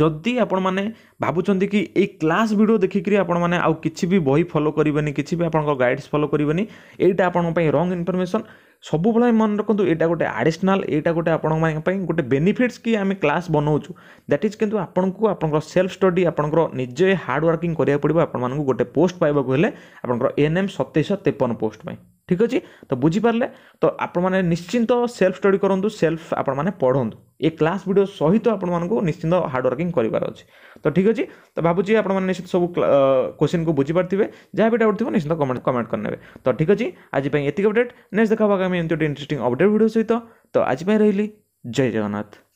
[SPEAKER 1] ଯଦି ଆପଣମାନେ ଭାବୁଛନ୍ତି କି ଏଇ କ୍ଲାସ୍ ଭିଡ଼ିଓ ଦେଖିକିରି ଆପଣମାନେ ଆଉ କିଛି ବି ବହି ଫଲୋ କରିବେନି କିଛି ବି ଆପଣଙ୍କ ଗାଇଡ଼ସ୍ ଫଲୋ କରିବେନି ଏଇଟା ଆପଣଙ୍କ ପାଇଁ ରଙ୍ଗ ଇନଫର୍ମେସନ୍ ସବୁବେଳେ ମନେ ରଖନ୍ତୁ ଏଇଟା ଗୋଟେ ଆଡ଼ିସନାଲ୍ ଏଇଟା ଗୋଟେ ଆପଣମାନଙ୍କ ପାଇଁ ଗୋଟେ ବେନିଫିଟ୍ସ କି ଆମେ କ୍ଲାସ୍ ବନାଉଛୁ ଦ୍ୟାଟ୍ ଇଜ୍ କିନ୍ତୁ ଆପଣଙ୍କୁ ଆପଣଙ୍କର ସେଲ୍ଫ ଷ୍ଟଡ଼ି ଆପଣଙ୍କର ନିଜେ ହାର୍ଡ଼ ୱାର୍କିଂ କରିବାକୁ ପଡ଼ିବ ଆପଣମାନଙ୍କୁ ଗୋଟେ ପୋଷ୍ଟ ପାଇବାକୁ ହେଲେ ଆପଣଙ୍କର ଏନ୍ ଏମ୍ ସତେଇଶହ ତେପନ ପୋଷ୍ଟ ପାଇଁ ঠিক ଅଛି ତ ବୁଝିପାରିଲେ ତ ଆପଣମାନେ ନିଶ୍ଚିନ୍ତ ସେଲ୍ଫ ଷ୍ଟଡ଼ି କରନ୍ତୁ ସେଲ୍ଫ ଆପଣମାନେ ପଢ଼ନ୍ତୁ ଏ କ୍ଲାସ୍ ଭିଡ଼ିଓ ସହିତ ଆପଣମାନଙ୍କୁ ନିଶ୍ଚିନ୍ତ ହାର୍ଡ଼ ୱାର୍କିଂ କରିବାର ଅଛି ତ ଠିକ୍ ଅଛି ତ ଭାବୁଛି ଆପଣମାନେ ନିଶ୍ଚିତ ସବୁ କୋଶ୍ଚିନ୍କୁ ବୁଝିପାରିଥିବେ ଯାହା ବି ଡାଉଟ୍ ଥିବ ନିଶ୍ଚିନ୍ତ କମେଣ୍ଟ କମେଣ୍ଟ କରିନେବେ ତ ଠିକ୍ ଅଛି ଆଜି ପାଇଁ ଏତିକି ଅପଡ଼େଟ୍ ନେକ୍ସଟ ଦେଖା ହେବା ଆଗାମୀ ଏମିତି ଗୋଟେ ଇଣ୍ଟରେଷ୍ଟିଂ ଅପଡ଼େଟ୍ ଭିଡ଼ିଓ ସହିତ ତ ଆଜି ପାଇଁ ରହିଲି ଜୟ ଜଗନ୍ନାଥ